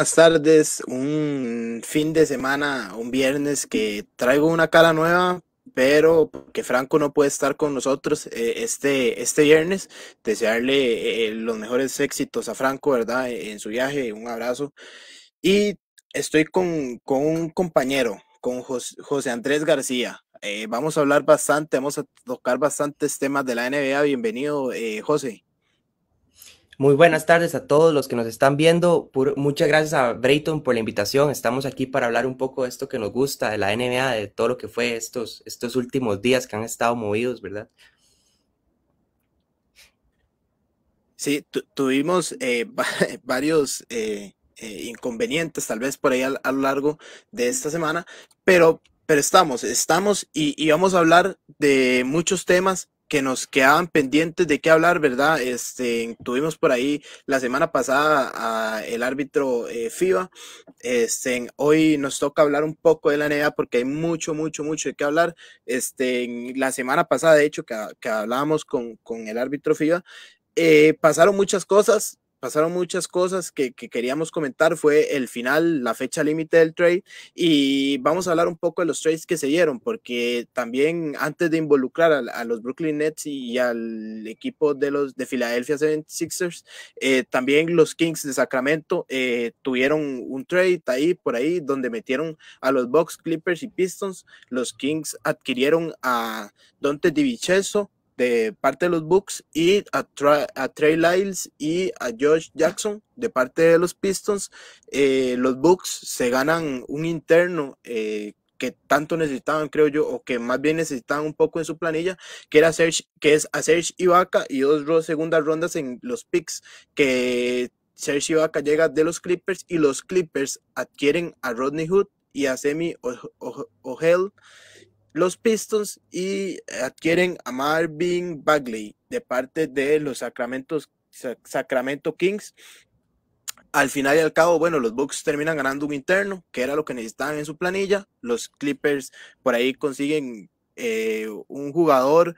buenas tardes. Un fin de semana, un viernes que traigo una cara nueva, pero que Franco no puede estar con nosotros eh, este, este viernes. Desearle eh, los mejores éxitos a Franco, ¿verdad? En su viaje, un abrazo. Y estoy con, un compañero, con José, Andrés García. Eh, vamos a hablar bastante, vamos a tocar bastantes temas de la NBA. Bienvenido, José. Muy buenas tardes a todos los que nos están viendo. muchas gracias a Brayton por la invitación. Estamos aquí para hablar un poco de esto que nos gusta, de la NBA, de todo lo que fue estos, estos últimos días que han estado movidos, ¿verdad? Sí, tuvimos eh, varios eh, eh, inconvenientes, tal vez por ahí a, lo largo de esta semana, pero, pero estamos, estamos y vamos a hablar de muchos temas que nos quedaban pendientes de qué hablar, ¿verdad? Este, tuvimos por ahí la semana pasada a el árbitro eh, FIBA. Este, hoy nos toca hablar un poco de la NBA porque hay mucho, mucho, mucho de qué hablar. Este, la semana pasada, de hecho, que, hablábamos con, con el árbitro FIBA, eh, pasaron muchas cosas, pasaron muchas cosas que, queríamos comentar. Fue el final, la fecha límite del trade. Y vamos a hablar un poco de los trades que se dieron, porque también antes de involucrar a, los Brooklyn Nets y, al equipo de los de Filadelfia 76ers, eh, también los Kings de Sacramento eh, tuvieron un trade ahí, por ahí, donde metieron a los Box Clippers y Pistons. Los Kings adquirieron a Dante DiVincenzo de parte de los Bucks y a, Trey Lyles y a Josh Jackson de parte de los Pistons. Eh, los Bucks se ganan un interno eh, que tanto necesitaban, creo yo, o que más bien necesitaban un poco en su planilla, que, que es a Serge Ibaka y dos segundas rondas en los picks, que Serge Ibaka llega de los Clippers y los Clippers adquieren a Rodney Hood y a Semi O'Hell los Pistons y adquieren a Marvin Bagley de parte de los Sacramento Kings. Al final y al cabo, bueno, los Bucks terminan ganando un interno, que era lo que necesitaban en su planilla. Los Clippers por ahí consiguen eh, un jugador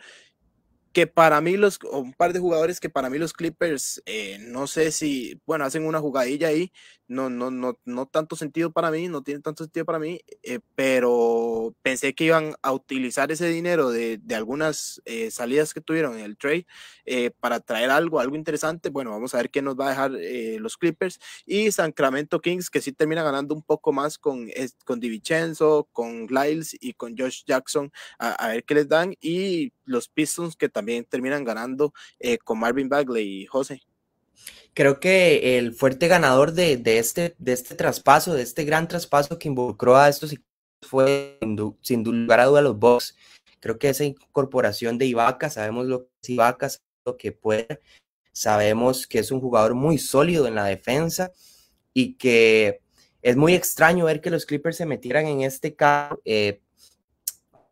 que para mí los, un par de jugadores que para mí los Clippers, eh, no sé si, bueno, hacen una jugadilla ahí, no, no, no, no tanto sentido para mí, no tiene tanto sentido para mí, eh, pero pensé que iban a utilizar ese dinero de, de algunas eh, salidas que tuvieron en el trade eh, para traer algo, algo interesante. Bueno, vamos a ver qué nos va a dejar los Clippers y Sacramento Kings, que sí termina ganando un poco más con, con DiVincenzo, con Lyles y con Josh Jackson, a, a, ver qué les dan. Y los Pistons, que también terminan ganando con Marvin Bagley y José. Creo que el fuerte ganador de, este, de este traspaso, de este gran traspaso que involucró a estos fue sin, lugar a duda los Bucks. Creo que esa incorporación de ibaca sabemos lo que es Ibaka, lo que puede, sabemos que es un jugador muy sólido en la defensa y que es muy extraño ver que los Clippers se metieran en este caso, eh,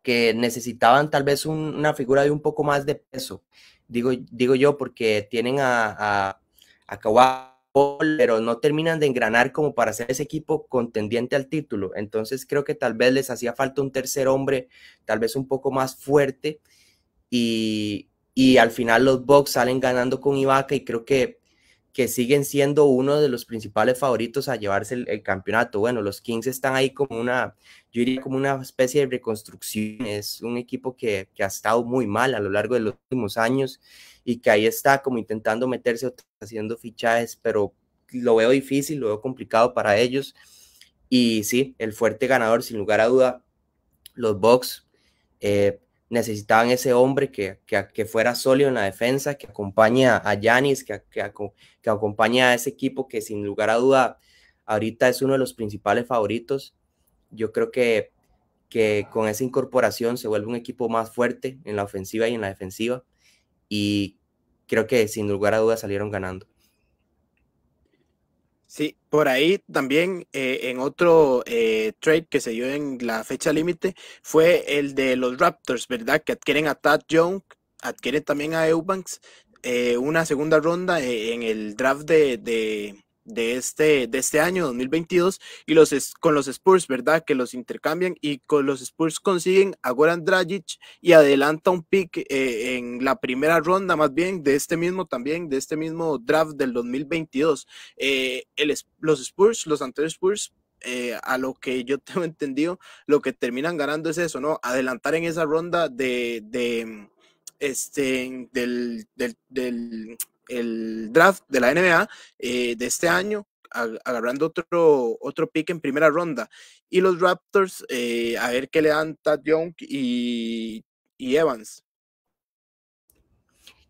que necesitaban tal vez una figura de un poco más de peso, digo, digo yo, porque tienen a acabó pero no terminan de engranar como para ser ese equipo contendiente al título. Entonces creo que tal vez les hacía falta un tercer hombre, tal vez un poco más fuerte. Y, al final los Bucks salen ganando con Ibaka y creo que, que siguen siendo uno de los principales favoritos a llevarse el, campeonato. Bueno, los Kings están ahí como una, yo diría como una especie de reconstrucción. Es un equipo que, que ha estado muy mal a lo largo de los últimos años y que ahí está como intentando meterse, haciendo fichajes, pero lo veo difícil, lo veo complicado para ellos. Y sí, el fuerte ganador, sin lugar a duda, los Bucks eh, necesitaban ese hombre que, que, fuera sólido en la defensa, que acompañe a Yanis, que, que, acompañe a ese equipo que sin lugar a duda ahorita es uno de los principales favoritos. Yo creo que, que con esa incorporación se vuelve un equipo más fuerte en la ofensiva y en la defensiva y creo que sin lugar a dudas salieron ganando. Sí, por ahí también eh, en otro eh, trade que se dio en la fecha límite fue el de los Raptors, ¿verdad? Que adquieren a Tad Young, adquieren también a Eubanks, eh, una segunda ronda en el draft de, de este, de este año 2022 y los con los Spurs, ¿verdad? Que los intercambian y con los Spurs consiguen a Goran Dragic y adelanta un pick eh, en la primera ronda más bien de este mismo también, de este mismo draft del 2022. Eh, los Spurs, los anteriores Spurs eh, a lo que yo tengo entendido, lo que terminan ganando es eso, ¿no? Adelantar en esa ronda de, de este, del, del, el draft de la NBA eh, de este año, agarrando otro, otro pick en primera ronda. Y los Raptors, eh, a ver qué le dan Tad Young y, Evans.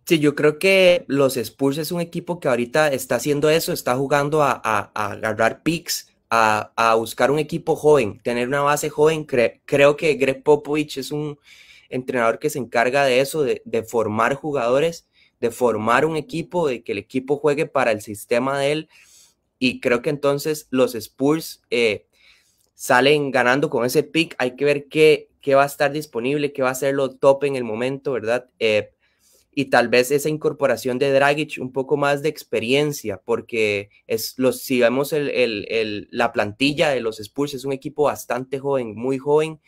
Sí, yo creo que los Spurs es un equipo que ahorita está haciendo eso, está jugando a, agarrar picks, a, buscar un equipo joven, tener una base joven. creo que Greg Popovich es un entrenador que se encarga de eso, de formar jugadores de formar un equipo, de que el equipo juegue para el sistema de él. Y creo que entonces los Spurs eh, salen ganando con ese pick. Hay que ver qué, va a estar disponible, qué va a ser lo top en el momento, ¿verdad? Eh, y tal vez esa incorporación de Dragic, un poco más de experiencia, porque es los, si vemos el, la plantilla de los Spurs, es un equipo bastante joven, muy joven,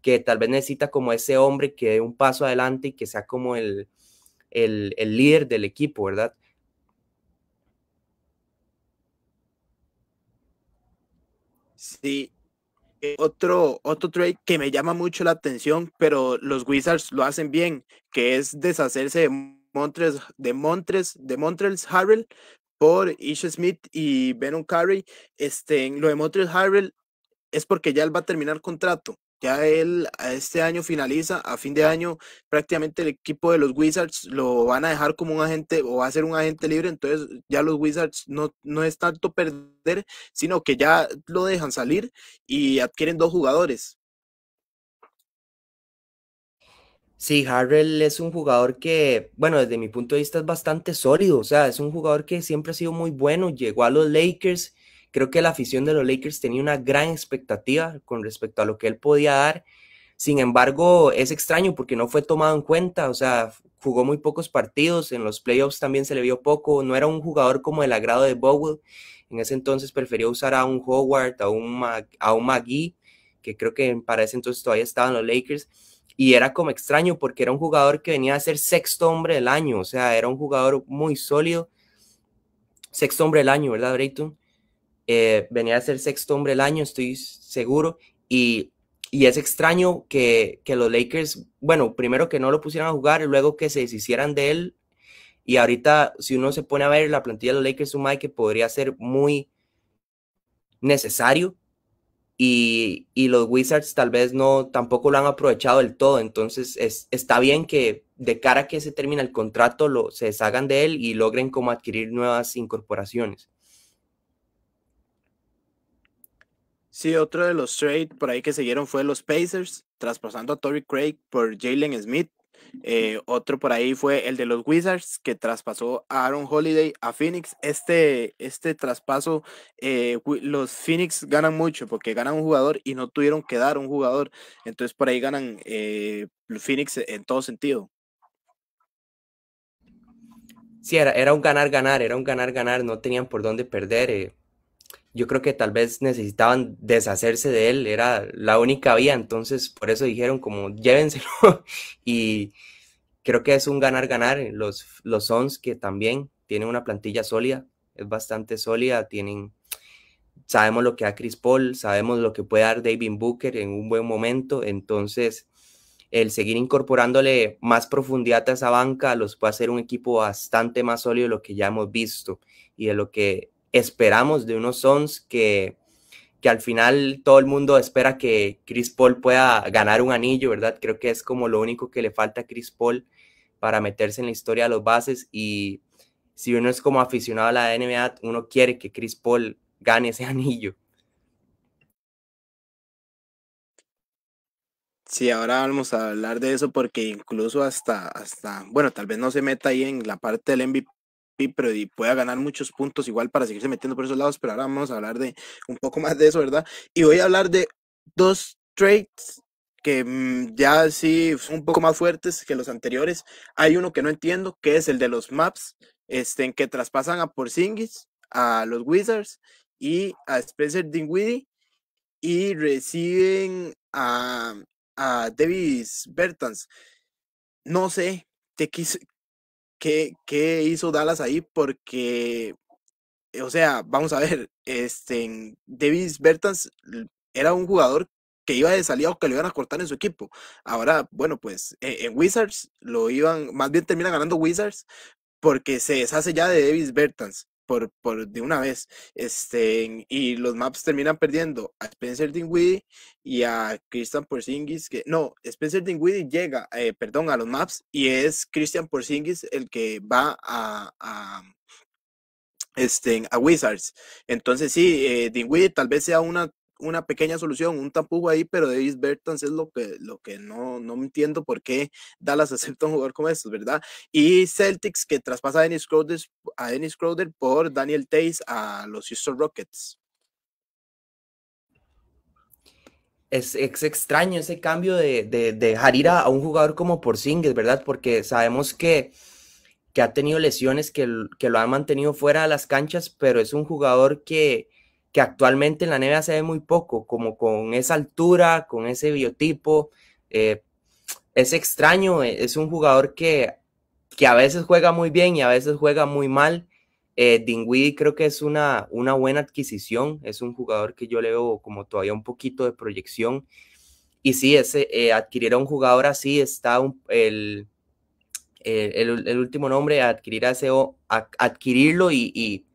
que tal vez necesita como ese hombre que dé un paso adelante y que sea como el, el, líder del equipo, ¿verdad? Sí, otro, otro trade que me llama mucho la atención, pero los Wizards lo hacen bien, que es deshacerse de Montres, de Montres, de Harrell por Ish Smith y Benon Curry. Este, lo de Montres Harrell es porque ya él va a terminar contrato. Ya él este año finaliza, a fin de año prácticamente el equipo de los Wizards lo van a dejar como un agente o va a ser un agente libre, entonces ya los Wizards no, no es tanto perder, sino que ya lo dejan salir y adquieren dos jugadores. Sí, Harrell es un jugador que, bueno, desde mi punto de vista es bastante sólido, o sea, es un jugador que siempre ha sido muy bueno, llegó a los Lakers Creo que la afición de los Lakers tenía una gran expectativa con respecto a lo que él podía dar. Sin embargo, es extraño porque no fue tomado en cuenta, o sea, jugó muy pocos partidos, en los playoffs también se le vio poco, no era un jugador como el agrado de Bowell. En ese entonces prefirió usar a un Howard, a un, a un McGee, que creo que para ese entonces todavía estaban los Lakers. Y era como extraño porque era un jugador que venía a ser sexto hombre del año, o sea, era un jugador muy sólido, sexto hombre del año, ¿verdad, Brayton? Eh, venía a ser sexto hombre el año, estoy seguro, y, es extraño que, los Lakers, bueno, primero que no lo pusieran a jugar, luego que se deshicieran de él, y ahorita si uno se pone a ver la plantilla de los Lakers, un Mike podría ser muy necesario, y, los Wizards tal vez no tampoco lo han aprovechado del todo. Entonces está bien que de cara a que se termine el contrato lo, se deshagan de él y logren como adquirir nuevas incorporaciones. Sí, otro de los trades por ahí que siguieron fue los Pacers, traspasando a Torrey Craig por Jalen Smith. Eh, otro por ahí fue el de los Wizards que traspasó a Aaron Holiday a Phoenix. Este, este traspaso, eh, los Phoenix ganan mucho porque ganan un jugador y no tuvieron que dar un jugador. Entonces por ahí ganan eh, los Phoenix en todo sentido. Sí, era, era un ganar-ganar, era un ganar-ganar, no tenían por dónde perder yo creo que tal vez necesitaban deshacerse de él, era la única vía, entonces por eso dijeron como llévenselo y creo que es un ganar-ganar, eh, los, los Sons que también tienen una plantilla sólida, es bastante sólida, tienen, sabemos lo que da Chris Paul, sabemos lo que puede dar David Booker en un buen momento, entonces el seguir incorporándole más profundidad a esa banca los puede hacer un equipo bastante más sólido de lo que ya hemos visto y de lo que esperamos de unos Sons que, que al final todo el mundo espera que Chris Paul pueda ganar un anillo, ¿verdad? Creo que es como lo único que le falta a Chris Paul para meterse en la historia de los bases y si uno es como aficionado a la NBA, uno quiere que Chris Paul gane ese anillo. Sí, ahora vamos a hablar de eso porque incluso hasta, hasta, bueno, tal vez no se meta ahí en la parte del MVP, pero y pueda ganar muchos puntos igual para seguirse metiendo por esos lados, pero ahora vamos a hablar de un poco más de eso, ¿verdad? Y voy a hablar de dos trades que mm, ya sí son un poco más fuertes que los anteriores. Hay uno que no entiendo, que es el de los maps, este, en que traspasan a Porzingis, a los Wizards y a Spencer Dinwiddie y reciben a, a Davis Bertans. No sé, te quise, qué, hizo Dallas ahí, porque, eh, o sea, vamos a ver, este, Davis Bertans era un jugador que iba de salida o que lo iban a cortar en su equipo. Ahora, bueno, pues e, en, Wizards lo iban, más bien termina ganando Wizards porque se deshace ya de Davis Bertans por, por, de una vez. Este, y los maps terminan perdiendo a Spencer Dinwiddie y a Christian Porzingis, que no, Spencer Dinwiddie llega, eh, perdón, a los maps y es Christian Porzingis el que va a, a este, a Wizards. Entonces sí, eh, tal vez sea una una pequeña solución, un tampujo ahí, pero Davis Bertans es lo que, lo que no, no entiendo por qué Dallas acepta un jugador como estos, ¿verdad? Y Celtics que traspasa a Dennis Crowder, a Dennis Crowder por Daniel Tays a los Houston Rockets. Es, extraño ese cambio de, de, dejar ir a, un jugador como Porzingis, ¿verdad? Porque sabemos que, que ha tenido lesiones que, que, lo han mantenido fuera de las canchas, pero es un jugador que, actualmente en la NBA se ve muy poco, como con esa altura, con ese biotipo. Eh, es extraño, eh, es un jugador que, que a veces juega muy bien y a veces juega muy mal. Eh, creo que es una, una buena adquisición, es un jugador que yo le veo como todavía un poquito de proyección. Y si ese, eh, adquirir a un jugador así está el, el, último nombre, adquirir a ese, adquirirlo y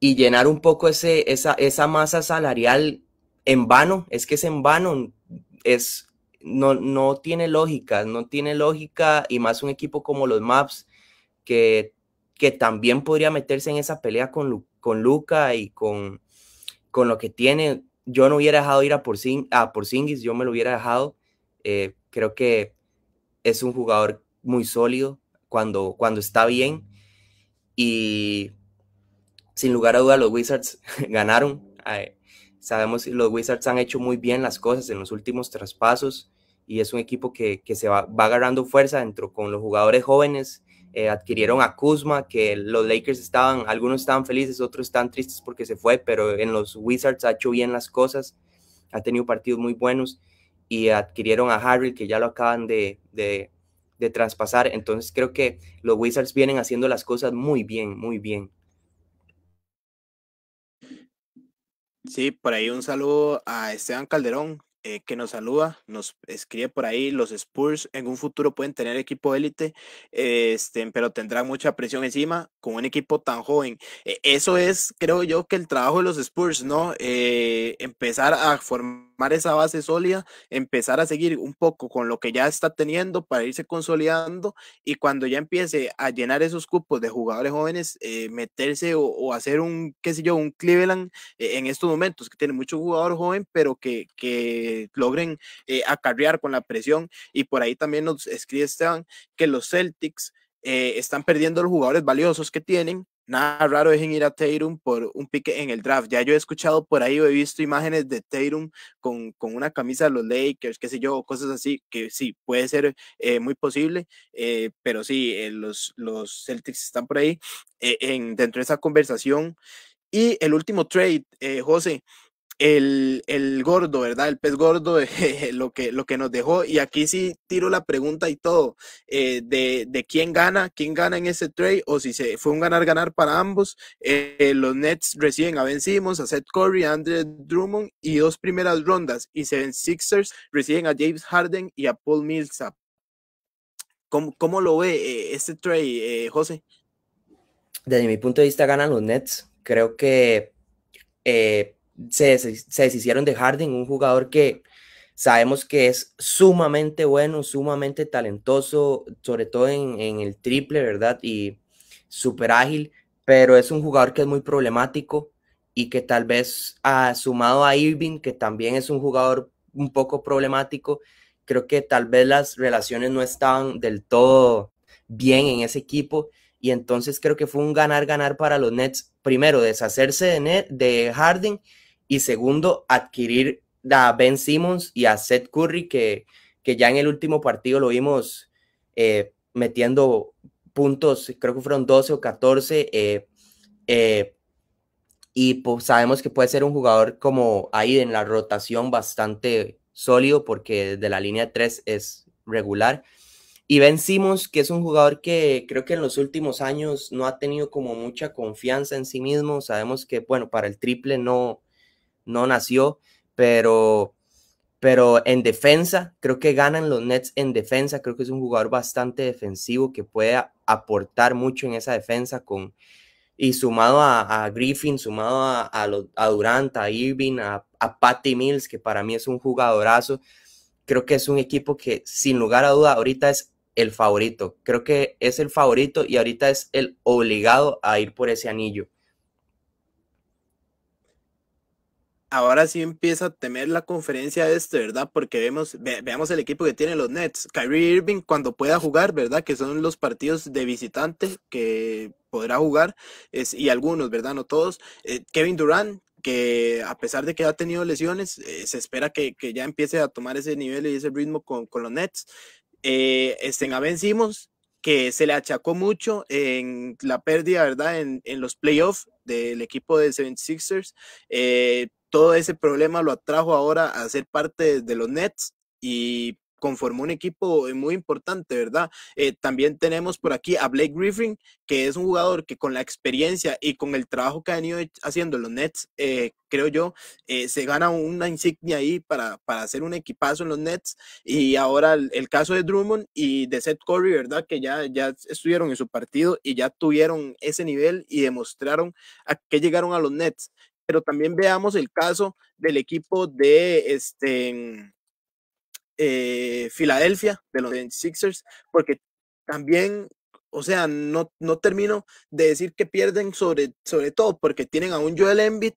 y llenar un poco ese, esa, masa salarial en vano, es que es en vano, es, no, no tiene lógica, no tiene lógica y más un equipo como los Maps que, que también podría meterse en esa pelea con, con Luca y con, con lo que tiene. Yo no hubiera dejado ir a, sing a Porzingis, yo me lo hubiera dejado. Eh, creo que es un jugador muy sólido cuando, cuando está bien y sin lugar a duda los Wizards ganaron. sabemos que los Wizards han hecho muy bien las cosas en los últimos traspasos y es un equipo que, se va, agarrando fuerza dentro con los jugadores jóvenes. Eh, adquirieron a Kuzma, que los Lakers estaban, algunos estaban felices, otros están tristes porque se fue, pero en los Wizards ha hecho bien las cosas, ha tenido partidos muy buenos y adquirieron a Harry, que ya lo acaban de traspasar. Entonces creo que los Wizards vienen haciendo las cosas muy bien, muy bien. Sí, por ahí un saludo a Esteban Calderón, eh, que nos saluda, nos escribe por ahí, los Spurs en un futuro pueden tener equipo élite, este, pero tendrán mucha presión encima con un equipo tan joven. E, eso es, creo yo, que el trabajo de los Spurs, ¿no? Eh, empezar a formar esa base sólida, empezar a seguir un poco con lo que ya está teniendo para irse consolidando y cuando ya empiece a llenar esos cupos de jugadores jóvenes, eh, meterse o, hacer un, qué sé yo, un Cleveland eh, en estos momentos, que tiene mucho jugador joven, pero que, logren eh, acarrear con la presión. Y por ahí también nos escribe Esteban que los Celtics... están perdiendo los jugadores valiosos que tienen nada raro dejen ir a Tatum por un pique en el draft. Ya yo he escuchado por ahí he visto imágenes de Tatum con, con, una camisa de los Lakers, qué sé yo, cosas así, que sí, puede ser eh, muy posible, eh, pero sí, eh, los, los Celtics están por ahí en, dentro de esa conversación. Y el último trade, José, el, gordo, ¿verdad? El pez gordo, eh, lo, que, lo que nos dejó. Y aquí sí tiro la pregunta y todo, eh, de, quién gana, quién gana en ese trade, o si se, fue un ganar-ganar para ambos. Eh, los Nets reciben a Ben Simmons, a Seth Curry, a Andre Drummond y dos primeras rondas. Y se ven Sixers reciben a James Harden y a Paul Millsap. ¿Cómo, lo ve este trade, José? Desde mi punto de vista ganan los Nets. Creo que se, se deshicieron de Harden, un jugador que sabemos que es sumamente bueno, sumamente talentoso, sobre todo en, el triple, ¿verdad? Y súper ágil, pero es un jugador que es muy problemático y que tal vez ha sumado a Irving, que también es un jugador un poco problemático, creo que tal vez las relaciones no estaban del todo bien en ese equipo y entonces creo que fue un ganar-ganar para los Nets. Primero, deshacerse de, de Harden y segundo, adquirir a Ben Simmons y a Seth Curry, que, que ya en el último partido lo vimos eh, metiendo puntos, creo que fueron 12 o 14. Eh, eh, y pues, sabemos que puede ser un jugador como ahí en la rotación bastante sólido porque de la línea 3 es regular. Y Ben Simmons, que es un jugador que creo que en los últimos años no ha tenido como mucha confianza en sí mismo. Sabemos que, bueno, para el triple no, no nació, pero, pero en defensa, creo que ganan los Nets en defensa, creo que es un jugador bastante defensivo que puede aportar mucho en esa defensa con... Y sumado a, Griffin, sumado a, a, Durant, a Irving, a Patty Mills, que para mí es un jugadorazo, creo que es un equipo que sin lugar a duda ahorita es el favorito. Creo que es el favorito y ahorita es el obligado a ir por ese anillo. ahora sí empieza a temer la conferencia este, ¿verdad? Porque vemos, veamos el equipo que tiene los Nets. Kyrie Irving cuando pueda jugar, ¿verdad? Que son los partidos de visitante que podrá jugar, es, y algunos, ¿verdad? No todos. Eh, Kevin Durant, que a pesar de que ha tenido lesiones, eh, se espera que, ya empiece a tomar ese nivel y ese ritmo con, con los Nets. Eh, estén a vencimos que se le achacó mucho en la pérdida, ¿verdad? En, en los playoffs del equipo de 76ers todo ese problema lo atrajo ahora a ser parte de los Nets y conformó un equipo eh, muy importante, ¿verdad? Eh, también tenemos por aquí a Blake Griffin, que es un jugador que con la experiencia y con el trabajo que ha venido haciendo los Nets, eh, creo yo, se gana una insignia ahí para, hacer un equipazo en los Nets. Y ahora el, caso de Drummond y de Seth Curry, ¿verdad? Que ya, ya estuvieron en su partido y ya tuvieron ese nivel y demostraron a qué llegaron a los Nets pero también veamos el caso del equipo de este, mm, eh, Filadelfia, de los Sixers, porque también o sea, no, termino de decir que pierden sobre, sobre todo porque tienen a un Joel Embiid,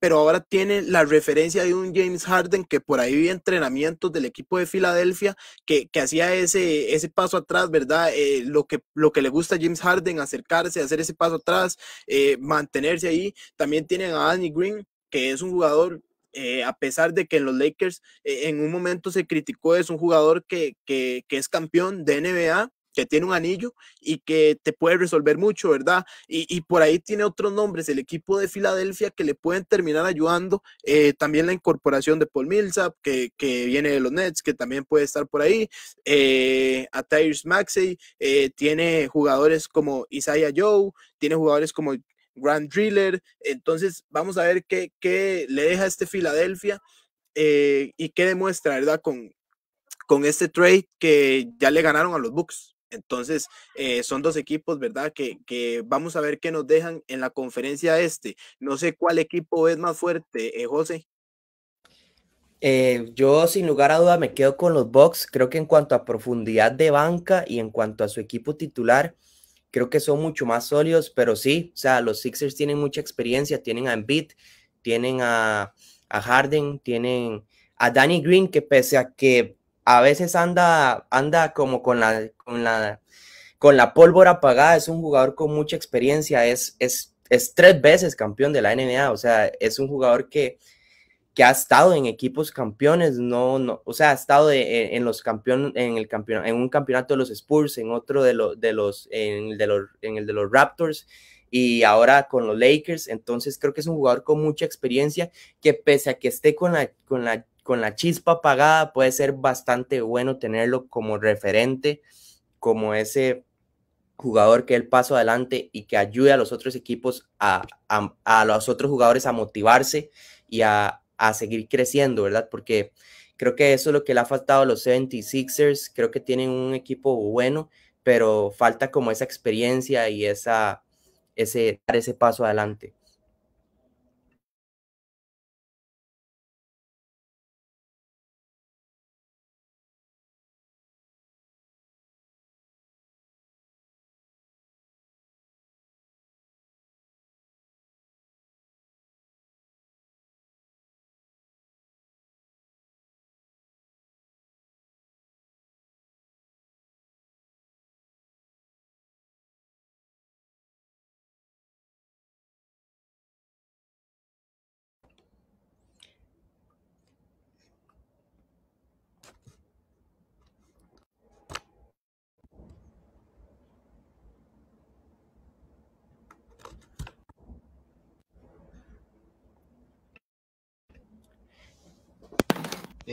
pero ahora tienen la referencia de un James Harden que por ahí vi entrenamientos del equipo de Filadelfia que, que hacía ese, ese paso atrás, ¿verdad? Eh, lo, que, lo que le gusta a James Harden, acercarse, hacer ese paso atrás, eh, mantenerse ahí. También tienen a Annie Green, que es un jugador eh, a pesar de que en los Lakers en un momento se criticó, es un jugador que, es campeón de NBA, que tiene un anillo y que te puede resolver mucho, ¿verdad? Y, por ahí tiene otros nombres, el equipo de Filadelfia que le pueden terminar ayudando, eh, también la incorporación de Paul Millsap, que, que, viene de los Nets, que también puede estar por ahí, eh, a Tyrese Maxey, eh, tiene jugadores como Isaiah Joe, tiene jugadores como Grand Driller, entonces vamos a ver qué, le deja este Filadelfia y qué demuestra, ¿verdad? Con, con este trade que ya le ganaron a los Bucks. Entonces, eh, son dos equipos, ¿verdad? Que, vamos a ver qué nos dejan en la conferencia este. No sé cuál equipo es más fuerte, eh, José. Eh, yo sin lugar a duda me quedo con los Bucks. Creo que en cuanto a profundidad de banca y en cuanto a su equipo titular, creo que son mucho más sólidos, pero sí, o sea, los Sixers tienen mucha experiencia, tienen a Embiid, tienen a, a Harden, tienen a Danny Green, que pese a que a veces anda, anda como con la, con la, con la pólvora apagada, es un jugador con mucha experiencia, es, es, tres veces campeón de la NBA, o sea, es un jugador que, que ha estado en equipos campeones, no, no o sea, ha estado en, los en, el en un campeonato de los Spurs, en otro de, los de, los, en el de los, en el de los Raptors, y ahora con los Lakers. Entonces creo que es un jugador con mucha experiencia que pese a que esté con la, con la con la chispa apagada puede ser bastante bueno tenerlo como referente, como ese jugador que el paso adelante y que ayude a los otros equipos, a, a, los otros jugadores a motivarse y a, seguir creciendo, ¿verdad? Porque creo que eso es lo que le ha faltado a los 76ers, creo que tienen un equipo bueno, pero falta como esa experiencia y esa, ese, ese paso adelante.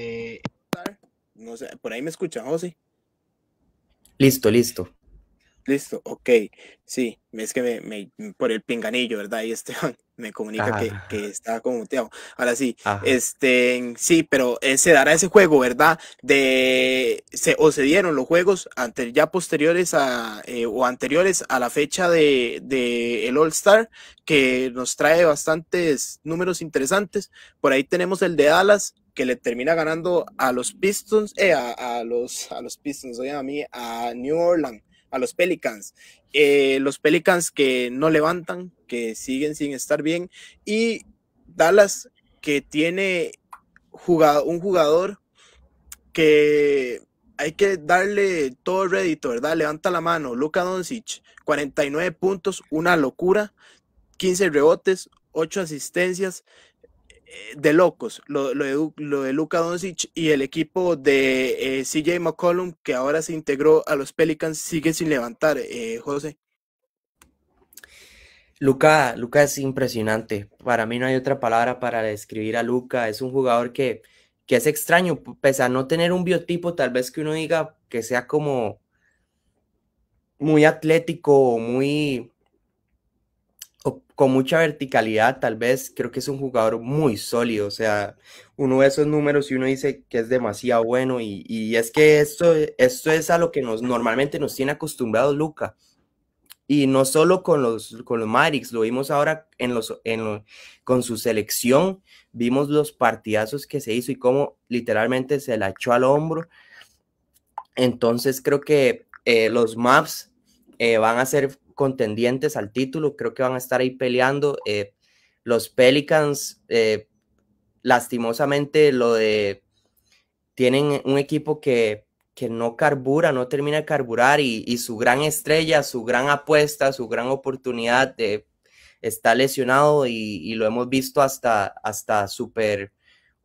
Eh, no por ahí me escucha José. Listo, listo. Listo, ok. Sí, es que me, por el pinganillo, ¿verdad? Y este me comunica que, ah. que, está como muteado. Ahora sí, este, sí, pero se dará ese juego, ¿verdad? De, se, o se dieron los juegos ante, ya posteriores a, eh, o anteriores a la fecha de, de el All Star, que nos trae bastantes números interesantes. Por ahí tenemos el de Dallas, que le termina ganando a los Pistons, eh, a, los, a los Pistons, a mí, a New Orleans, a los Pelicans. Eh, los Pelicans que no levantan, que siguen sin estar bien, y Dallas que tiene jugado, un jugador que hay que darle todo el rédito, ¿verdad? Levanta la mano, Luka Doncic, 49 puntos, una locura, 15 rebotes, 8 asistencias, eh, de locos, lo, de, Luca Doncic y el equipo de eh, CJ McCollum, que ahora se integró a los Pelicans, sigue sin levantar, eh, José. Luca, es impresionante. Para mí no hay otra palabra para describir a Luca. Es un jugador que, que es extraño, pese a no tener un biotipo, tal vez que uno diga que sea como muy atlético muy con mucha verticalidad, tal vez, creo que es un jugador muy sólido. O sea, uno ve esos números y uno dice que es demasiado bueno. Y, es que esto, esto es a lo que nos, normalmente nos tiene acostumbrado Luca. Y no solo con los, con los Mavericks, lo vimos ahora en los, en con su selección, vimos los partidazos que se hizo y cómo literalmente se la echó al hombro. Entonces creo que eh, los Maps eh, van a ser contendientes al título, creo que van a estar ahí peleando. Eh, los Pelicans, eh, lastimosamente, lo de. Tienen un equipo que, que no carbura, no termina de carburar y, su gran estrella, su gran apuesta, su gran oportunidad eh, está lesionado y, lo hemos visto hasta, hasta súper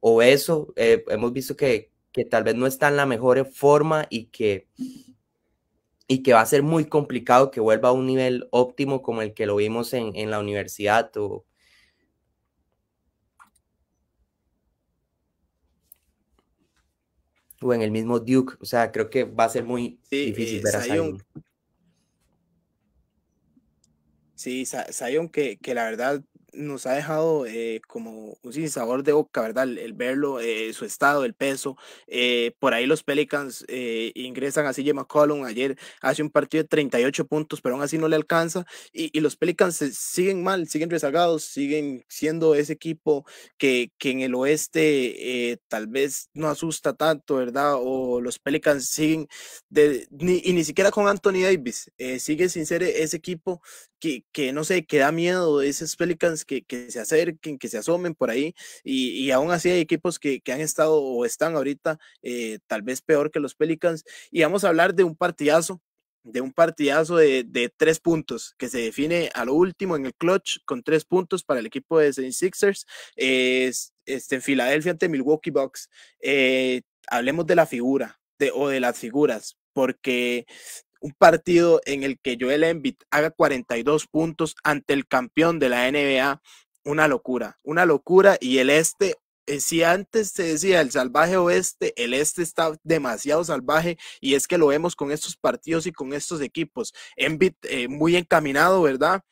obeso. hemos visto que tal vez no está en la mejor forma y que y que va a ser muy complicado que vuelva a un nivel óptimo como el que lo vimos en, la universidad. O... en el mismo Duke, o sea, creo que va a ser muy difícil eh, ver a Sí, Zion que, que la verdad nos ha dejado eh, como un sabor de boca, ¿verdad? El, verlo, eh, su estado, el peso. Eh, por ahí los Pelicans ingresan a CJ McCollum. Ayer hace un partido de 38 puntos, pero aún así no le alcanza. Y, los Pelicans siguen mal, siguen rezagados, siguen siendo ese equipo que, que en el oeste tal vez no asusta tanto, ¿verdad? O los Pelicans siguen, ni, y ni siquiera con Anthony Davis, sigue sin ser ese equipo que, que no sé, que da miedo, esos Pelicans que, se acerquen, que se asomen por ahí. Y, aún así hay equipos que, han estado o están ahorita eh, tal vez peor que los Pelicans. Y vamos a hablar de un partidazo de un partidazo de, tres puntos que se define a lo último en el clutch con tres puntos para el equipo de Sixers Sixers este, en Filadelfia ante Milwaukee Bucks. Eh, hablemos de la figura o de las figuras, porque un partido en el que Joel Embiid haga 42 puntos ante el campeón de la NBA, una locura, una locura y el este eh, si antes se decía el salvaje oeste, el este está demasiado salvaje y es que lo vemos con estos partidos y con estos equipos. Embiid eh, muy encaminado, ¿verdad?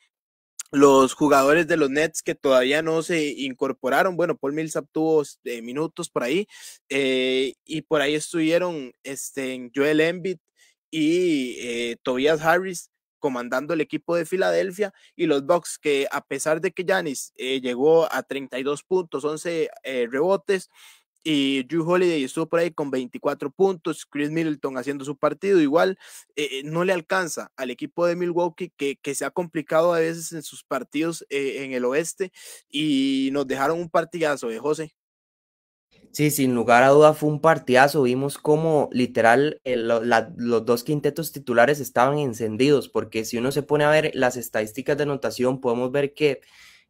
Los jugadores de los Nets que todavía no se incorporaron, bueno, Paul Millsap tuvo este, minutos por ahí eh, y por ahí estuvieron este, Joel Embiid, y eh, Tobias Harris comandando el equipo de Filadelfia y los Bucks que a pesar de que Giannis eh, llegó a 32 puntos, 11 eh, rebotes y Drew Holiday estuvo por ahí con 24 puntos, Chris Middleton haciendo su partido igual, no le alcanza al equipo de Milwaukee que, que se ha complicado a veces en sus partidos en el oeste y nos dejaron un partidazo de José. Sí, sin lugar a duda fue un partidazo. Vimos como literal eh, los dos quintetos titulares estaban encendidos, porque si uno se pone a ver las estadísticas de anotación, podemos ver que,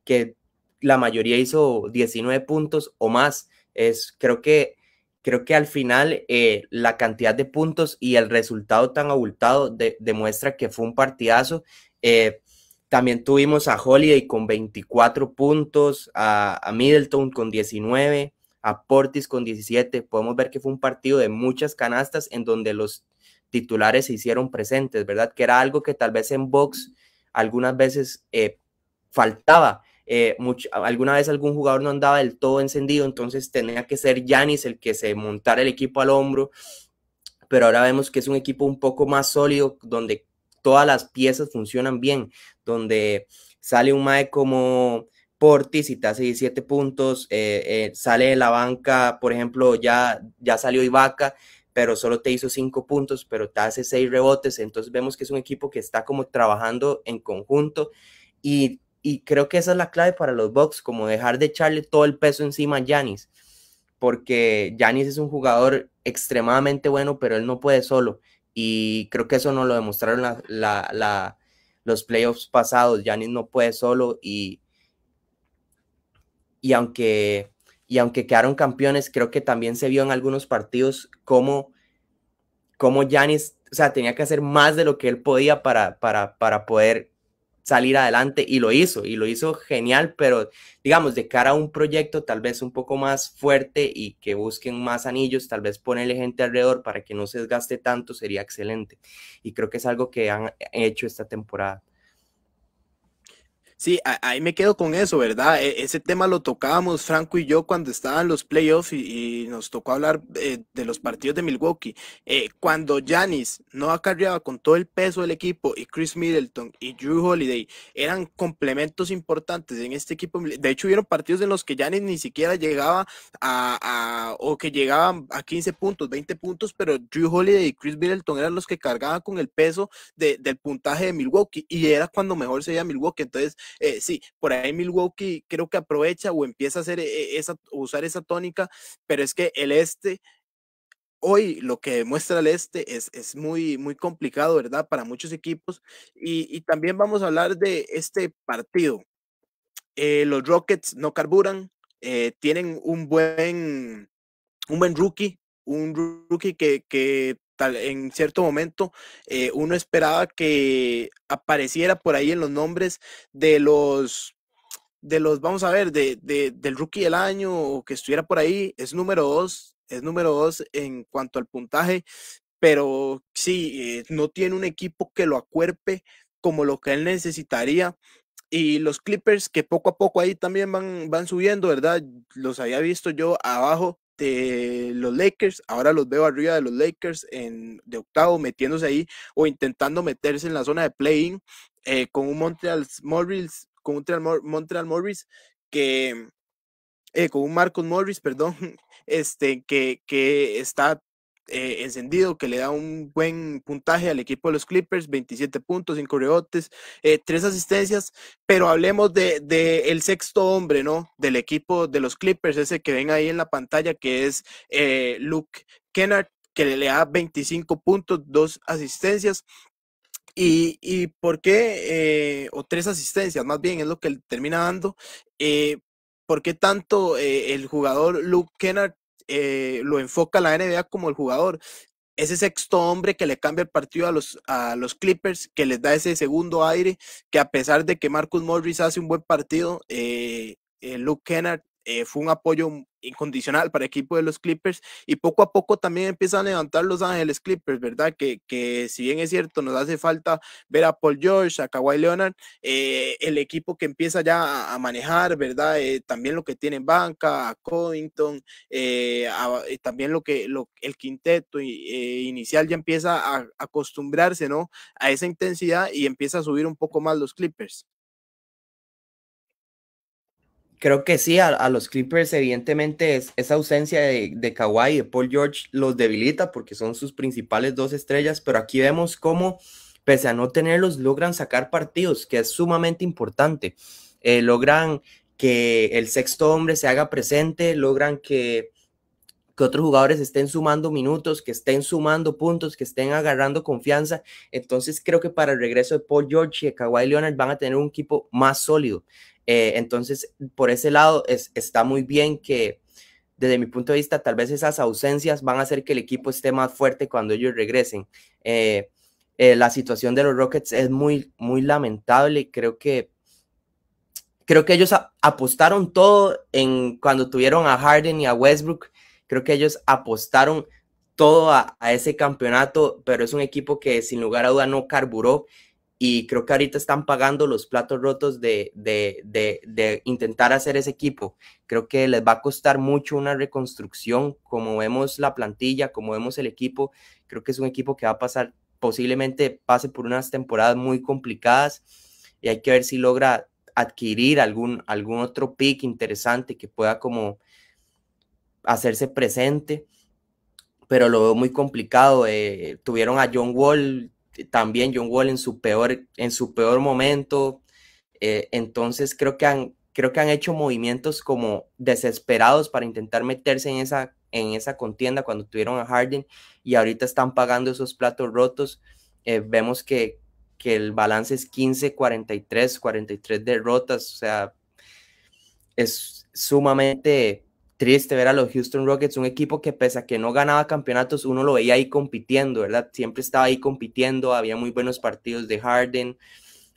que la mayoría hizo 19 puntos o más. Es, creo, que, creo que al final eh, la cantidad de puntos y el resultado tan abultado demuestra que fue un partidazo. Eh, también tuvimos a Holiday con 24 puntos, a, a Middleton con 19 a Portis con 17. Podemos ver que fue un partido de muchas canastas en donde los titulares se hicieron presentes, ¿verdad? Que era algo que tal vez en box algunas veces eh, faltaba. Eh, alguna vez algún jugador no andaba del todo encendido, entonces tenía que ser Yanis el que se montara el equipo al hombro. Pero ahora vemos que es un equipo un poco más sólido, donde todas las piezas funcionan bien, donde sale un Mae como ti y te hace 17 puntos, eh, eh, sale de la banca, por ejemplo, ya, ya salió Ibaka, pero solo te hizo 5 puntos, pero te hace 6 rebotes, entonces vemos que es un equipo que está como trabajando en conjunto y, creo que esa es la clave para los Bucks, como dejar de echarle todo el peso encima a Giannis, porque Yanis es un jugador extremadamente bueno, pero él no puede solo y creo que eso nos lo demostraron los playoffs pasados, Yanis no puede solo y y aunque, y aunque quedaron campeones, creo que también se vio en algunos partidos cómo cómo Giannis, o sea, tenía que hacer más de lo que él podía para, para, para poder salir adelante y lo hizo, y lo hizo genial, pero digamos, de cara a un proyecto tal vez un poco más fuerte y que busquen más anillos, tal vez ponerle gente alrededor para que no se desgaste tanto sería excelente. Y creo que es algo que han hecho esta temporada. Sí, ahí me quedo con eso, ¿verdad? E, ese tema lo tocábamos Franco y yo cuando estaban los playoffs y, nos tocó hablar eh, de los partidos de Milwaukee. Eh, cuando Giannis no acarreaba con todo el peso del equipo y Chris Middleton y Drew Holiday eran complementos importantes en este equipo. De hecho, hubieron partidos en los que Janis ni siquiera llegaba a, o que llegaban a 15 puntos, 20 puntos, pero Drew Holiday y Chris Middleton eran los que cargaban con el peso del puntaje de Milwaukee y era cuando mejor se veía Milwaukee. Entonces, eh, sí, por ahí Milwaukee creo que aprovecha o empieza a hacer e-, esa, usar esa tónica, pero es que el este hoy lo que muestra el este es, es muy, muy complicado, ¿verdad? Para muchos equipos. Y, también vamos a hablar de este partido. Eh, los Rockets no carburan, eh, tienen un buen, un buen rookie, un rookie que en cierto momento eh, uno esperaba que apareciera por ahí en los nombres de los, de los vamos a ver, de, del rookie del año o que estuviera por ahí, es número dos, es número dos en cuanto al puntaje, pero sí, eh, no tiene un equipo que lo acuerpe como lo que él necesitaría y los Clippers que poco a poco ahí también van, van subiendo, ¿verdad? Los había visto yo abajo los Lakers, ahora los veo arriba de los Lakers en, de octavo, metiéndose ahí o intentando meterse en la zona de playing eh, con un Montreal Morris, con un Montreal Morris que eh, con un Marcos Morris, perdón, este, que, que está eh, encendido que le da un buen puntaje al equipo de los Clippers, 27 puntos, 5 rebotes, 3 eh, asistencias, pero hablemos de, el sexto hombre, ¿no? Del equipo de los Clippers, ese que ven ahí en la pantalla, que es eh, Luke Kennard, que le da 25 puntos, 2 asistencias. Y, por qué, o tres asistencias, más bien es lo que termina dando, ¿por qué tanto el jugador Luke Kennard eh, lo enfoca la NBA como el jugador. Ese sexto hombre que le cambia el partido a los, a los Clippers, que les da ese segundo aire, que a pesar de que Marcus Morris hace un buen partido, eh, eh, Luke Kennard fue un apoyo incondicional para el equipo de los Clippers y poco a poco también empiezan a levantar Los Ángeles Clippers, ¿verdad? Que, si bien es cierto, nos hace falta ver a Paul George, a Kawhi Leonard, eh, el equipo que empieza ya a, manejar, ¿verdad? Eh, también lo que tiene banca, a Covington, eh, también lo que el quinteto inicial ya empieza a acostumbrarse, ¿no? A esa intensidad y empieza a subir un poco más los Clippers creo que sí, a, los Clippers evidentemente es, esa ausencia de, de Kawhi y de Paul George los debilita porque son sus principales dos estrellas, pero aquí vemos cómo, pese a no tenerlos, logran sacar partidos, que es sumamente importante. Eh, logran que el sexto hombre se haga presente, logran que que otros jugadores estén sumando minutos, que estén sumando puntos, que estén agarrando confianza. Entonces creo que para el regreso de Paul George y de Kawhi Leonard van a tener un equipo más sólido. Eh, entonces, por ese lado, está muy bien que, desde mi punto de vista, tal vez esas ausencias van a hacer que el equipo esté más fuerte cuando ellos regresen. Eh, eh, la situación de los Rockets es muy, muy lamentable. Creo que, creo que ellos apostaron todo en cuando tuvieron a Harden y a Westbrook Creo que ellos apostaron todo a, ese campeonato, pero es un equipo que sin lugar a duda no carburó y creo que ahorita están pagando los platos rotos de, de, intentar hacer ese equipo. Creo que les va a costar mucho una reconstrucción, como vemos la plantilla, como vemos el equipo, creo que es un equipo que va a pasar, posiblemente pase por unas temporadas muy complicadas y hay que ver si logra adquirir algún, algún otro pick interesante que pueda como hacerse presente, pero lo veo muy complicado. Eh, tuvieron a John Wall, eh, también John Wall en su peor, en su peor momento. Eh, entonces creo que, han, creo que han hecho movimientos como desesperados para intentar meterse en esa, en esa contienda cuando tuvieron a Harden y ahorita están pagando esos platos rotos. vemos que, que el balance es 15-43, 43 derrotas, o sea, es sumamente triste ver a los Houston Rockets, un equipo que pese a que no ganaba campeonatos, uno lo veía ahí compitiendo, ¿verdad? Siempre estaba ahí compitiendo, había muy buenos partidos de Harden,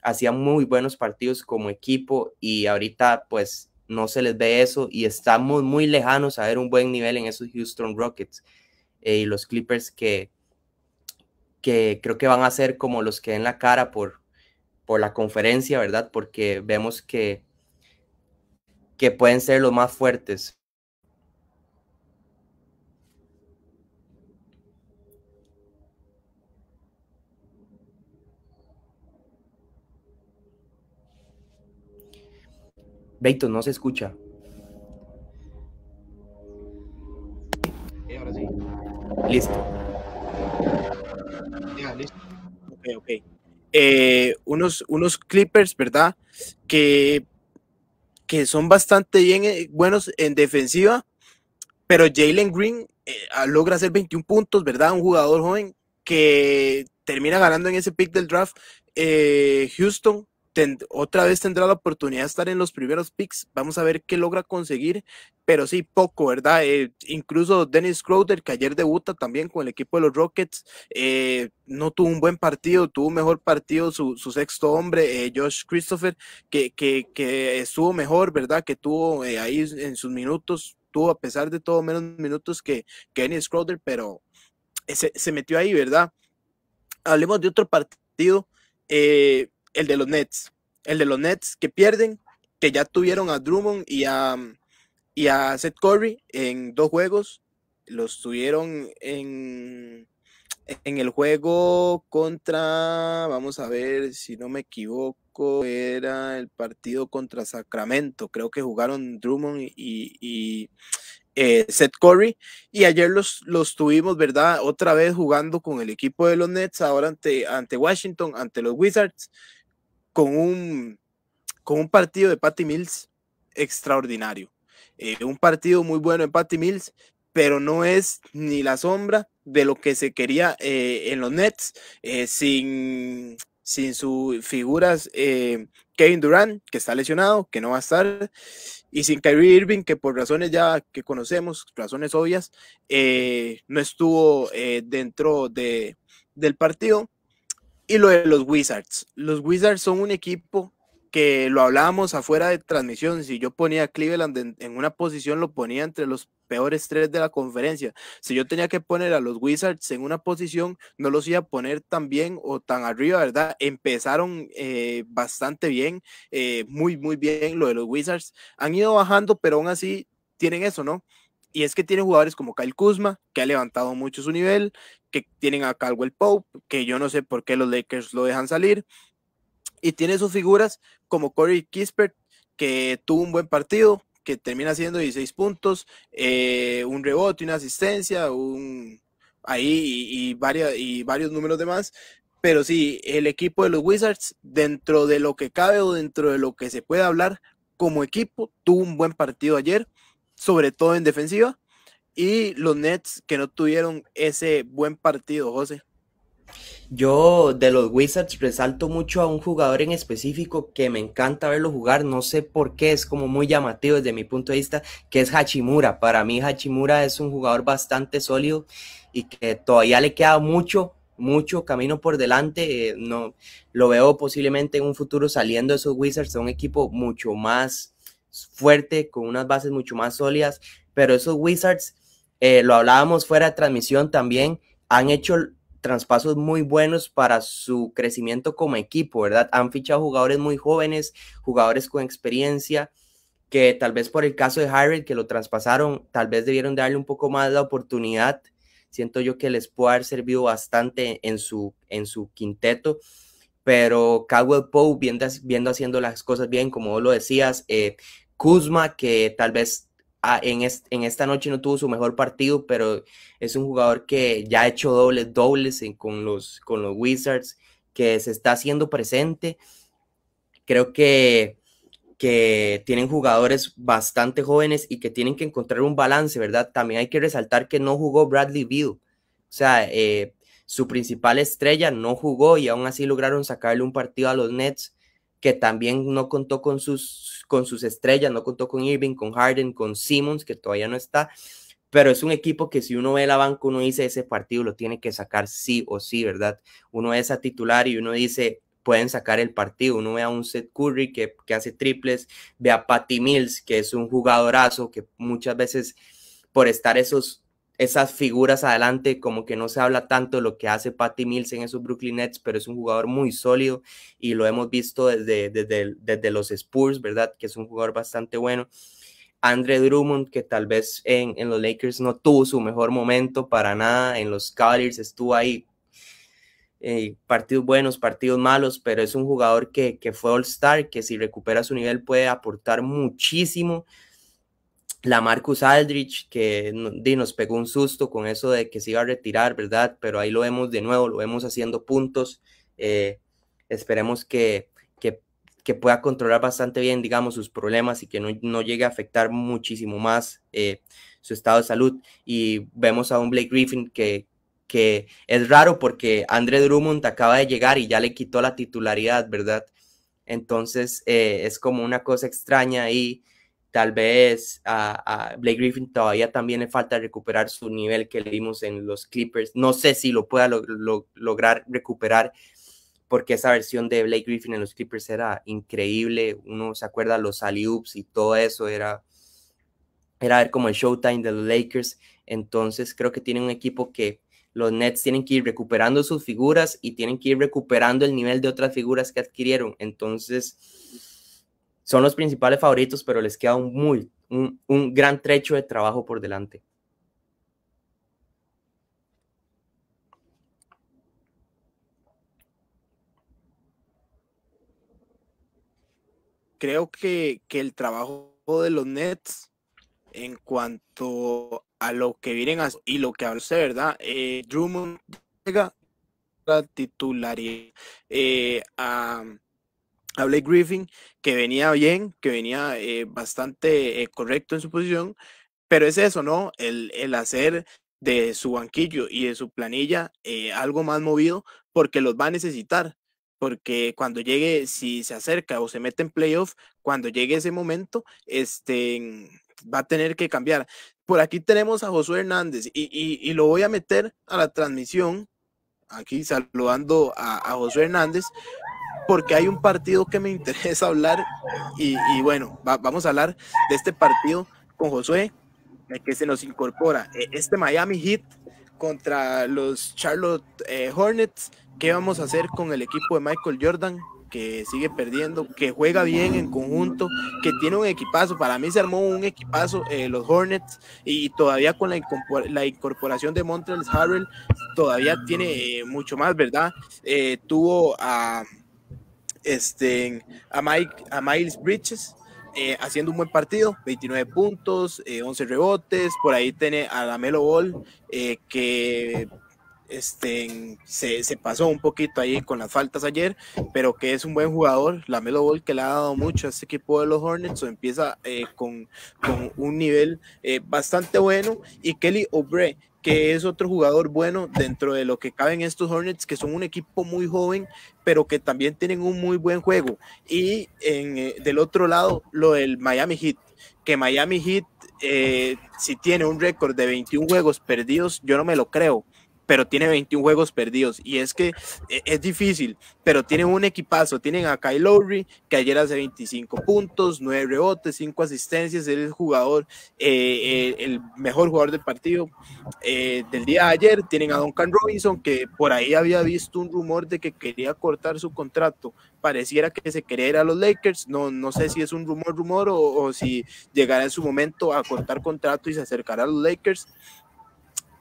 hacía muy buenos partidos como equipo y ahorita pues no se les ve eso y estamos muy lejanos a ver un buen nivel en esos Houston Rockets eh, y los Clippers que, que creo que van a ser como los que den la cara por, por la conferencia, ¿verdad? Porque vemos que, que pueden ser los más fuertes, Baito, no se escucha. ahora sí. Listo. Ya, listo. Ok, ok. Eh, unos, unos clippers, ¿verdad? Que, que son bastante bien, eh, buenos en defensiva, pero Jalen Green eh, ah, logra hacer 21 puntos, ¿verdad? Un jugador joven que termina ganando en ese pick del draft Houston otra vez tendrá la oportunidad de estar en los primeros picks. Vamos a ver qué logra conseguir, pero sí, poco, ¿verdad? Eh, incluso Dennis Crowder, que ayer debuta también con el equipo de los Rockets, eh, no tuvo un buen partido, tuvo un mejor partido su, sexto hombre, eh, Josh Christopher, que, que, estuvo mejor, ¿verdad? Que tuvo ahí en sus minutos, tuvo a pesar de todo menos minutos que, Dennis Crowder, pero se, se metió ahí, ¿verdad? Hablemos de otro partido. Eh, el de los Nets. El de los Nets que pierden, que ya tuvieron a Drummond y a, y Seth Curry en dos juegos. Los tuvieron en, en el juego contra, vamos a ver si no me equivoco, era el partido contra Sacramento. Creo que jugaron Drummond y, eh, Seth Curry. Y ayer los, los tuvimos, ¿verdad? Otra vez jugando con el equipo de los Nets, ahora ante, ante Washington, ante los Wizards con un, partido de Patty Mills extraordinario. Eh, un partido muy bueno de Patty Mills, pero no es ni la sombra de lo que se quería eh, en los Nets eh, sin, sin sus figuras. Kevin Durant, que está lesionado, que no va a estar, y sin Kyrie Irving, que por razones ya que conocemos, razones obvias, no estuvo dentro de, del partido. Y lo de los Wizards. Los Wizards son un equipo que lo hablábamos afuera de transmisión. Si yo ponía a Cleveland en, una posición, lo ponía entre los peores tres de la conferencia. Si yo tenía que poner a los Wizards en una posición, no los iba a poner tan bien o tan arriba, ¿verdad? Empezaron eh, bastante bien, eh, muy, muy bien lo de los Wizards. Han ido bajando, pero aún así tienen eso, ¿no? Y es que tiene jugadores como Kyle Kuzma, que ha levantado mucho su nivel, que tienen a Calwell Pope, que yo no sé por qué los Lakers lo dejan salir. Y tiene sus figuras como Corey Kispert, que tuvo un buen partido, que termina haciendo 16 puntos, eh, un rebote, una asistencia, ahí y, y varios números de más. Pero sí, el equipo de los Wizards, dentro de lo que cabe o dentro de lo que se puede hablar como equipo, tuvo un buen partido ayer sobre todo en defensiva. Y los Nets que no tuvieron ese buen partido, José. Yo de los Wizards resalto mucho a un jugador en específico que me encanta verlo jugar, no sé por qué, es como muy llamativo desde mi punto de vista, que es Hachimura. Para mí Hachimura es un jugador bastante sólido y que todavía le queda mucho, mucho camino por delante. Eh, no, lo veo posiblemente en un futuro saliendo de esos Wizards a un equipo mucho más fuerte, con unas bases mucho más sólidas, pero esos Wizards, eh, lo hablábamos fuera de transmisión también, han hecho traspasos muy buenos para su crecimiento como equipo, ¿verdad? Han fichado jugadores muy jóvenes, jugadores con experiencia, que tal vez por el caso de Harrell, que lo traspasaron, tal vez debieron darle un poco más la oportunidad. Siento yo que les puede haber servido bastante en su, en su quinteto, pero Caldwell Powell viendo, viendo haciendo las cosas bien, como vos lo decías, eh, Kuzma, que tal vez ah, en, esta noche no tuvo su mejor partido, pero es un jugador que ya ha hecho dobles, dobles con, los, Wizards, que se está haciendo presente. Creo que que tienen jugadores bastante jóvenes y que tienen que encontrar un balance, ¿verdad? También hay que resaltar que no jugó Bradley Beal, o sea, eh, su principal estrella no jugó y aún así lograron sacarle un partido a los Nets que también no contó con sus, con sus estrellas, no contó con Irving, con Harden, con Simmons, que todavía no está, pero es un equipo que si uno ve la banca, uno dice, ese partido lo tiene que sacar sí o sí, ¿verdad? Uno es a titular y uno dice, pueden sacar el partido. Uno ve a un Seth Curry que, que hace triples, ve a Patty Mills, que es un jugadorazo, que muchas veces por estar esos esas figuras adelante, como que no se habla tanto de lo que hace Patty Mills en esos Brooklyn Nets, pero es un jugador muy sólido y lo hemos visto desde, desde, los Spurs, ¿verdad? Que es un jugador bastante bueno. Andre Drummond, que tal vez en, los Lakers no tuvo su mejor momento para nada, en los Cavaliers estuvo ahí, eh, partidos buenos, partidos malos, pero es un jugador que, que fue All-Star, que si recupera su nivel puede aportar muchísimo la Marcus Aldrich, que nos pegó un susto con eso de que se iba a retirar, ¿verdad? Pero ahí lo vemos de nuevo, lo vemos haciendo puntos. Eh, esperemos que, pueda controlar bastante bien, digamos, sus problemas y que no, llegue a afectar muchísimo más eh, su estado de salud. Y vemos a un Blake Griffin que, que es raro porque Andre Drummond acaba de llegar y ya le quitó la titularidad, ¿verdad? Entonces eh, es como una cosa extraña ahí Tal vez a, Blake Griffin todavía también le falta recuperar su nivel que le vimos en los Clippers. No sé si lo pueda lograr recuperar porque esa versión de Blake Griffin en los Clippers era increíble. Uno se acuerda los alley-oops y todo eso era era como el showtime de los Lakers. Entonces creo que tiene un equipo que los Nets tienen que ir recuperando sus figuras y tienen que ir recuperando el nivel de otras figuras que adquirieron. Entonces, son los principales favoritos, pero les queda un, muy, un, gran trecho de trabajo por delante. Creo que, el trabajo de los Nets en cuanto a lo que vienen a, y lo que ser ¿verdad? Eh, Drummond llega la titularidad eh, a hablé Griffin, que venía bien, que venía eh, bastante eh, correcto en su posición, pero es eso, ¿no? El, hacer de su banquillo y de su planilla eh, algo más movido porque los va a necesitar, porque cuando llegue, si se acerca o se mete en playoff, cuando llegue ese momento, este, va a tener que cambiar. Por aquí tenemos a Josué Hernández y, lo voy a meter a la transmisión, aquí saludando a, a Josué Hernández, porque hay un partido que me interesa hablar y, bueno, vamos a hablar de este partido con Josué, que se nos incorpora. E, este Miami Heat contra los Charlotte eh, Hornets, ¿qué vamos a hacer con el equipo de Michael Jordan? que sigue perdiendo, que juega bien en conjunto, que tiene un equipazo. Para mí se armó un equipazo eh, los Hornets y todavía con la, incorporación de Montreal Harrell todavía tiene eh, mucho más, ¿verdad? tuvo a este, a, Mike, a Miles Bridges. Eh, haciendo un buen partido, 29 puntos, 11 eh, rebotes, por ahí tiene a Melo Ball, eh, que este, se, pasó un poquito ahí con las faltas ayer, pero que es un buen jugador. La Melo Ball que le ha dado mucho a este equipo de los Hornets, empieza eh, con, un nivel eh, bastante bueno. Y Kelly Obre, que es otro jugador bueno dentro de lo que caben estos Hornets, que son un equipo muy joven, pero que también tienen un muy buen juego. Y en, eh, del otro lado, lo del Miami Heat, que Miami Heat, si tiene un récord de 21 juegos perdidos, yo no me lo creo pero tiene 21 juegos perdidos. Y es que e, es difícil, pero tienen un equipazo. Tienen a Kyle Lowry, que ayer hace 25 puntos, 9 rebotes, 5 asistencias. Él es el jugador, eh, eh, el mejor jugador del partido eh, del día de ayer. Tienen a Duncan Robinson, que por ahí había visto un rumor de que quería cortar su contrato. Pareciera que se quería ir a los Lakers. No, no sé si es un rumor, rumor, o, o si llegará en su momento a cortar contrato y se acercará a los Lakers.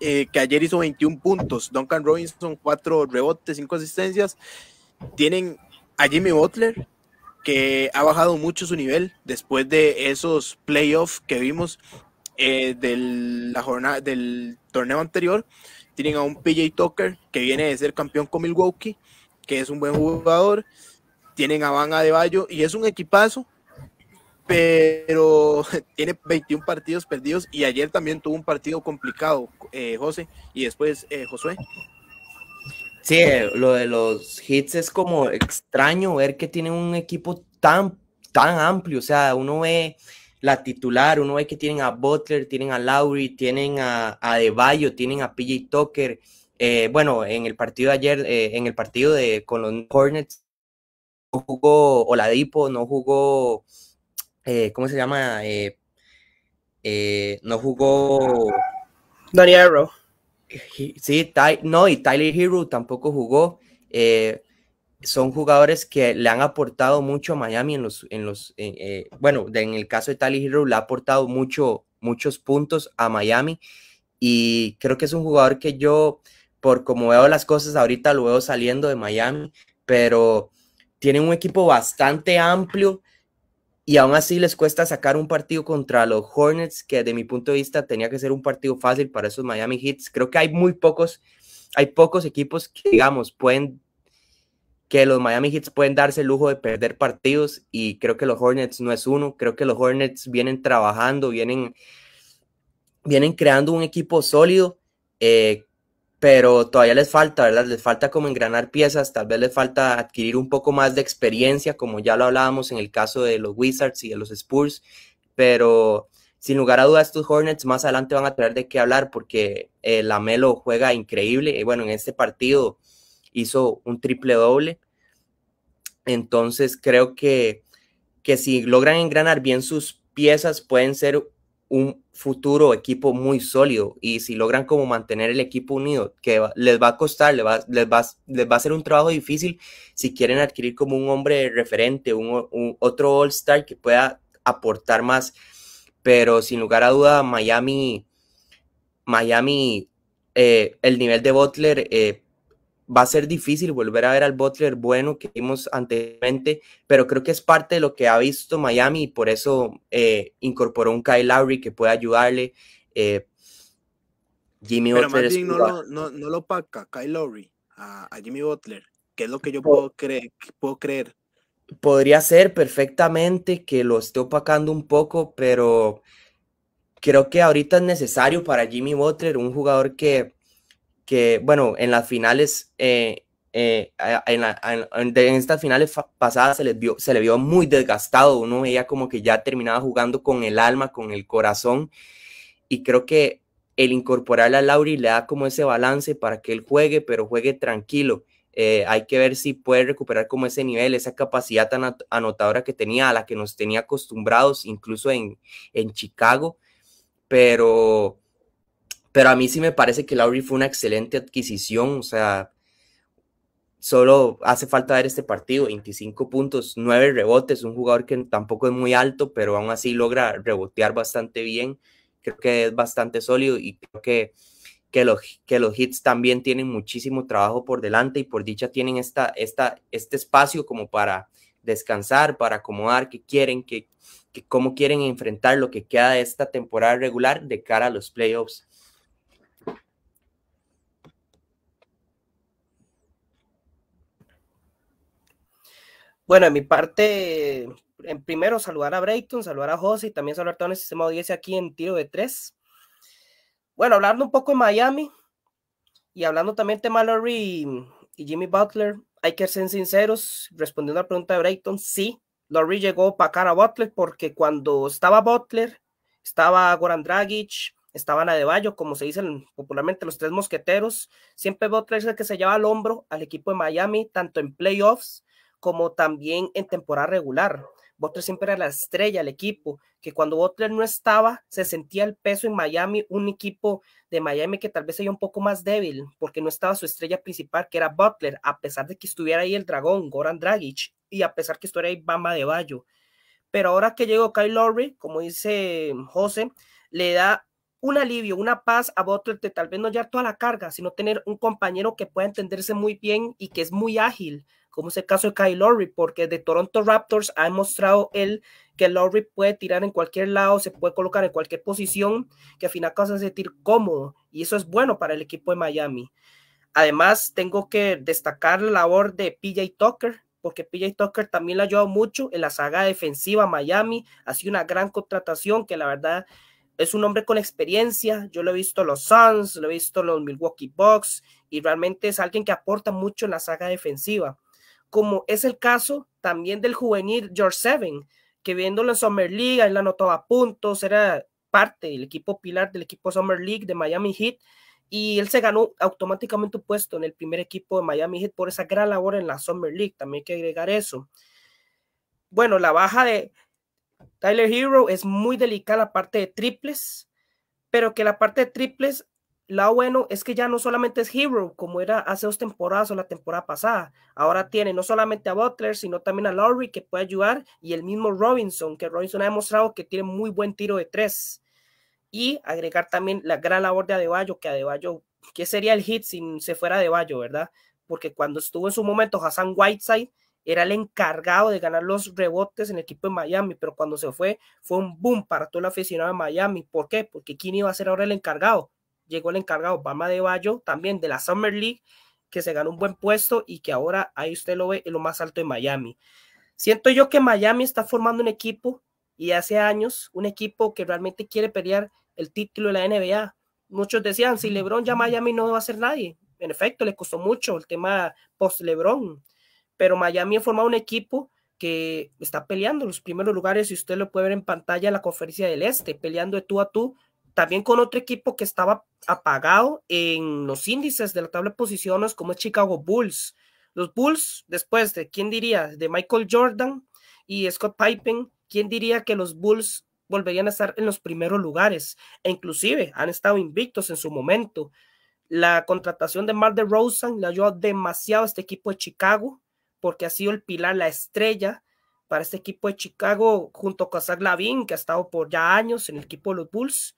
Eh, que ayer hizo 21 puntos. Duncan Robinson, 4 rebotes, 5 asistencias. Tienen a Jimmy Butler, que ha bajado mucho su nivel después de esos playoffs que vimos eh, del, la jornada, del torneo anterior. Tienen a un PJ Tucker, que viene de ser campeón con Milwaukee, que es un buen jugador. Tienen a Van Adebayo y es un equipazo pero tiene 21 partidos perdidos y ayer también tuvo un partido complicado, eh, José, y después eh, Josué. Sí, eh, lo de los hits es como extraño ver que tienen un equipo tan, tan amplio, o sea, uno ve la titular, uno ve que tienen a Butler, tienen a Lowry, tienen a, a tienen a PJ Tucker, eh, bueno, en el partido de ayer, eh, en el partido de con los Hornets, no jugó Oladipo, no jugó... Eh, ¿cómo se llama? Eh, eh, no jugó. Donny Arrow. Sí, no, y Tyler Hero tampoco jugó. son jugadores que le han aportado mucho a Miami en los, en los, bueno, en el caso de Tyler Hero le ha aportado mucho, muchos puntos a Miami y creo que es un jugador que yo, por como veo las cosas ahorita, lo veo saliendo de Miami, pero tiene un equipo bastante amplio y aún así les cuesta sacar un partido contra los Hornets, que de mi punto de vista tenía que ser un partido fácil para esos Miami Heats. Creo que hay muy pocos, hay pocos equipos que, digamos, pueden, que los Miami Heats pueden darse el lujo de perder partidos y creo que los Hornets no es uno. Creo que los Hornets vienen trabajando, vienen, vienen creando un equipo sólido. Eh, pero todavía les falta, ¿verdad? Les falta como engranar piezas, tal vez les falta adquirir un poco más de experiencia, como ya lo hablábamos en el caso de los Wizards y de los Spurs, pero sin lugar a dudas estos Hornets más adelante van a tener de qué hablar porque el eh, Lamelo juega increíble, y bueno, en este partido hizo un triple doble, entonces creo que, que si logran engranar bien sus piezas pueden ser un futuro equipo muy sólido y si logran como mantener el equipo unido, que les va a costar, les va, les, va, a ser un trabajo difícil si quieren adquirir como un hombre referente, un, otro All-Star que pueda aportar más, pero sin lugar a duda Miami, Miami, eh, el nivel de Butler eh, va a ser difícil volver a ver al Butler bueno que vimos anteriormente, pero creo que es parte de lo que ha visto Miami y por eso eh, incorporó un Kyle Lowry que puede ayudarle. Eh, Jimmy Butler. no, lo, no, lo Kyle Lowry a, Jimmy Butler, que es lo que yo puedo Puedo creer. Podría ser perfectamente que lo esté opacando un poco, pero creo que ahorita es necesario para Jimmy Butler un jugador que que, bueno, en las finales, eh, eh, en, estas finales pasadas se, les vio, se le vio muy desgastado, uno veía como que ya terminaba jugando con el alma, con el corazón, y creo que el incorporarle a Lauri le da como ese balance para que él juegue, pero juegue tranquilo. Eh, hay que ver si puede recuperar como ese nivel, esa capacidad tan anotadora que tenía, a la que nos tenía acostumbrados, incluso en Chicago. Pero pero a mí sí me parece que Lowry fue una excelente adquisición, o sea, solo hace falta ver este partido, 25 puntos, 9 rebotes, un jugador que tampoco es muy alto, pero aún así logra rebotear bastante bien, creo que es bastante sólido y creo que, que, los, que los hits también tienen muchísimo trabajo por delante y por dicha tienen esta, esta, este espacio como para descansar, para acomodar que quieren, que, que cómo quieren enfrentar lo que queda de esta temporada regular de cara a los playoffs. Bueno, en mi parte, en primero saludar a Brayton, saludar a José y también saludar a todo el sistema de aquí en tiro de tres. Bueno, hablando un poco de Miami y hablando también de Mallory y, Jimmy Butler, hay que ser sinceros, respondiendo a la pregunta de Brayton, sí, Lowry llegó para cara a Butler porque cuando estaba Butler, estaba Goran Dragic, estaban Bayo, como se dicen popularmente los tres mosqueteros. Siempre Butler es el que se lleva al hombro al equipo de Miami, tanto en playoffs como también en temporada regular. Butler siempre era la estrella el equipo, que cuando Butler no estaba, se sentía el peso en Miami, un equipo de Miami que tal vez era un poco más débil, porque no estaba su estrella principal, que era Butler, a pesar de que estuviera ahí el dragón, Goran Dragic, y a pesar que estuviera ahí Bama de Bayo. Pero ahora que llegó Kyle Lowry, como dice José, le da un alivio, una paz a Butler de tal vez no llevar toda la carga, sino tener un compañero que pueda entenderse muy bien y que es muy ágil como es el caso de Kyle Lowry, porque de Toronto Raptors ha demostrado él que Lowry puede tirar en cualquier lado, se puede colocar en cualquier posición, que al final causa sentir cómodo, y eso es bueno para el equipo de Miami. Además, tengo que destacar la labor de PJ Tucker, porque PJ Tucker también le ha ayudado mucho en la saga defensiva Miami, ha sido una gran contratación que la verdad es un hombre con experiencia. Yo lo he visto los Suns, lo he visto los Milwaukee Bucks y realmente es alguien que aporta mucho en la saga defensiva como es el caso también del juvenil George Seven, que viéndolo en Summer League, él anotaba puntos, era parte del equipo pilar del equipo Summer League de Miami Heat, y él se ganó automáticamente un puesto en el primer equipo de Miami Heat por esa gran labor en la Summer League, también hay que agregar eso. Bueno, la baja de Tyler Hero es muy delicada la parte de triples, pero que la parte de triples la bueno es que ya no solamente es Hero, como era hace dos temporadas o la temporada pasada. Ahora tiene no solamente a Butler, sino también a Lowry que puede ayudar y el mismo Robinson, que Robinson ha demostrado que tiene muy buen tiro de tres. Y agregar también la gran labor de Adebayo, que Adebayo, ¿qué sería el hit si se fuera Adebayo, verdad? Porque cuando estuvo en su momento Hassan Whiteside, era el encargado de ganar los rebotes en el equipo de Miami, pero cuando se fue, fue un boom para todo el aficionado de Miami. ¿Por qué? Porque ¿quién iba a ser ahora el encargado? llegó el encargado Obama de Bayo, también de la Summer League, que se ganó un buen puesto y que ahora ahí usted lo ve en lo más alto de Miami. Siento yo que Miami está formando un equipo y hace años un equipo que realmente quiere pelear el título de la NBA. Muchos decían, si LeBron ya Miami no va a ser nadie. En efecto, le costó mucho el tema post-LeBron, pero Miami ha formado un equipo que está peleando los primeros lugares y usted lo puede ver en pantalla en la conferencia del Este, peleando de tú a tú también con otro equipo que estaba apagado en los índices de la tabla de posiciones, como es Chicago Bulls. Los Bulls, después de, ¿quién diría? De Michael Jordan y Scott Pippen, ¿quién diría que los Bulls volverían a estar en los primeros lugares? E inclusive han estado invictos en su momento. La contratación de Mar de Rosen le ayudó demasiado a este equipo de Chicago, porque ha sido el pilar, la estrella para este equipo de Chicago, junto con Zach Lavin, que ha estado por ya años en el equipo de los Bulls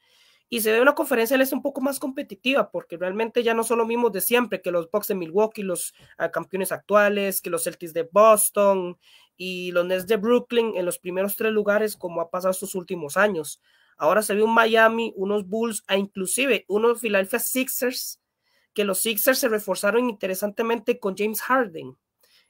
y se ve una conferencia del es un poco más competitiva, porque realmente ya no son los mismos de siempre, que los Bucks de Milwaukee, los ah, campeones actuales, que los Celtics de Boston y los Nets de Brooklyn en los primeros tres lugares, como ha pasado estos últimos años. Ahora se ve un Miami, unos Bulls, e inclusive unos Philadelphia Sixers, que los Sixers se reforzaron interesantemente con James Harden.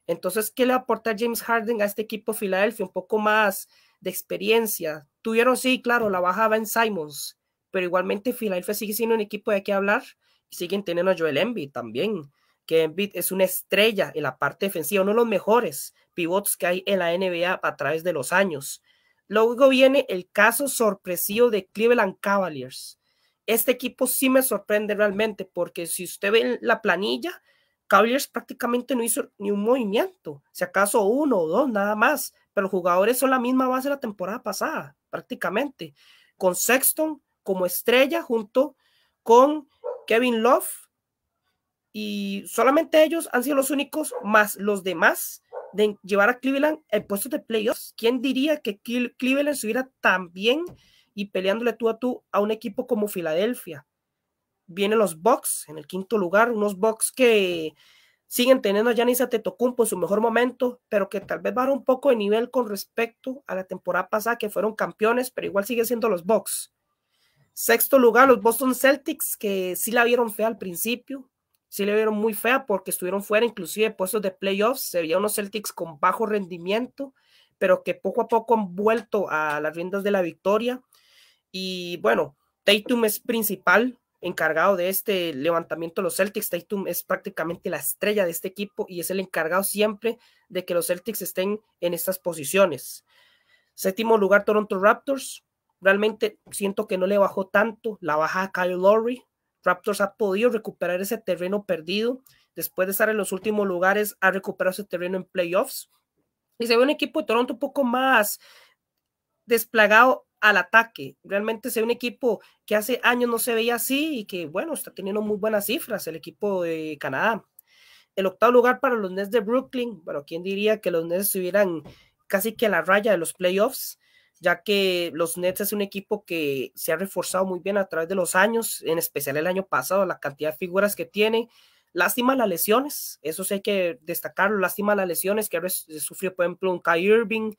Entonces, ¿qué le aporta James Harden a este equipo Filadelfia Un poco más de experiencia. Tuvieron, sí, claro, la bajada en Simons, pero igualmente Philadelphia sigue siendo un equipo de que hablar. Siguen teniendo a Joel Embiid también, que Embiid es una estrella en la parte defensiva, uno de los mejores pivots que hay en la NBA a través de los años. Luego viene el caso sorpresivo de Cleveland Cavaliers. Este equipo sí me sorprende realmente, porque si usted ve la planilla, Cavaliers prácticamente no hizo ni un movimiento, si acaso uno o dos nada más, pero los jugadores son la misma base de la temporada pasada, prácticamente. Con Sexton, como estrella junto con Kevin Love. Y solamente ellos han sido los únicos, más los demás, de llevar a Cleveland en puestos de playoffs. ¿Quién diría que Cleveland estuviera tan bien y peleándole tú a tú a un equipo como Filadelfia? Vienen los Bucks en el quinto lugar, unos Bucks que siguen teniendo a Giannis Antetokounmpo en su mejor momento, pero que tal vez bajaron un poco de nivel con respecto a la temporada pasada que fueron campeones, pero igual siguen siendo los Bucks. Sexto lugar, los Boston Celtics, que sí la vieron fea al principio, sí la vieron muy fea porque estuvieron fuera inclusive de puestos de playoffs, se veía unos Celtics con bajo rendimiento, pero que poco a poco han vuelto a las riendas de la victoria. Y bueno, Tatum es principal encargado de este levantamiento de los Celtics. Tatum es prácticamente la estrella de este equipo y es el encargado siempre de que los Celtics estén en estas posiciones. Séptimo lugar, Toronto Raptors realmente siento que no le bajó tanto la baja a Kyle Lowry. Raptors ha podido recuperar ese terreno perdido. Después de estar en los últimos lugares, ha recuperado ese terreno en playoffs. Y se ve un equipo de Toronto un poco más desplagado al ataque. Realmente se ve un equipo que hace años no se veía así y que, bueno, está teniendo muy buenas cifras el equipo de Canadá. El octavo lugar para los Nets de Brooklyn. Bueno, ¿quién diría que los Nets estuvieran casi que a la raya de los playoffs? ya que los Nets es un equipo que se ha reforzado muy bien a través de los años, en especial el año pasado, la cantidad de figuras que tiene. Lástima las lesiones, eso sí hay que destacarlo, lástima las lesiones que sufrió, por ejemplo, un Kai Irving,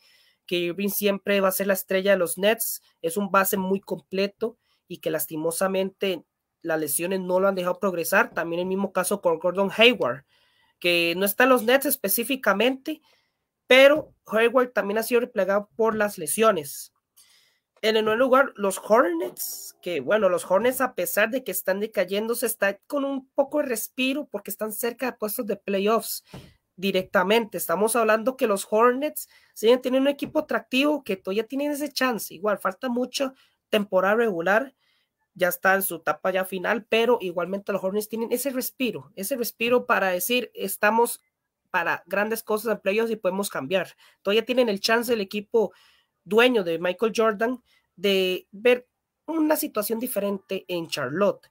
que Irving siempre va a ser la estrella de los Nets, es un base muy completo y que lastimosamente las lesiones no lo han dejado progresar. También el mismo caso con Gordon Hayward, que no está en los Nets específicamente, pero Hayward también ha sido replegado por las lesiones. En el nuevo lugar, los Hornets, que bueno, los Hornets a pesar de que están decayendo, se está con un poco de respiro porque están cerca de puestos de playoffs directamente. Estamos hablando que los Hornets siguen teniendo un equipo atractivo que todavía tienen ese chance. Igual, falta mucho temporada regular, ya está en su etapa ya final, pero igualmente los Hornets tienen ese respiro, ese respiro para decir, estamos para grandes cosas en playoffs y podemos cambiar. Todavía tienen el chance el equipo dueño de Michael Jordan de ver una situación diferente en Charlotte.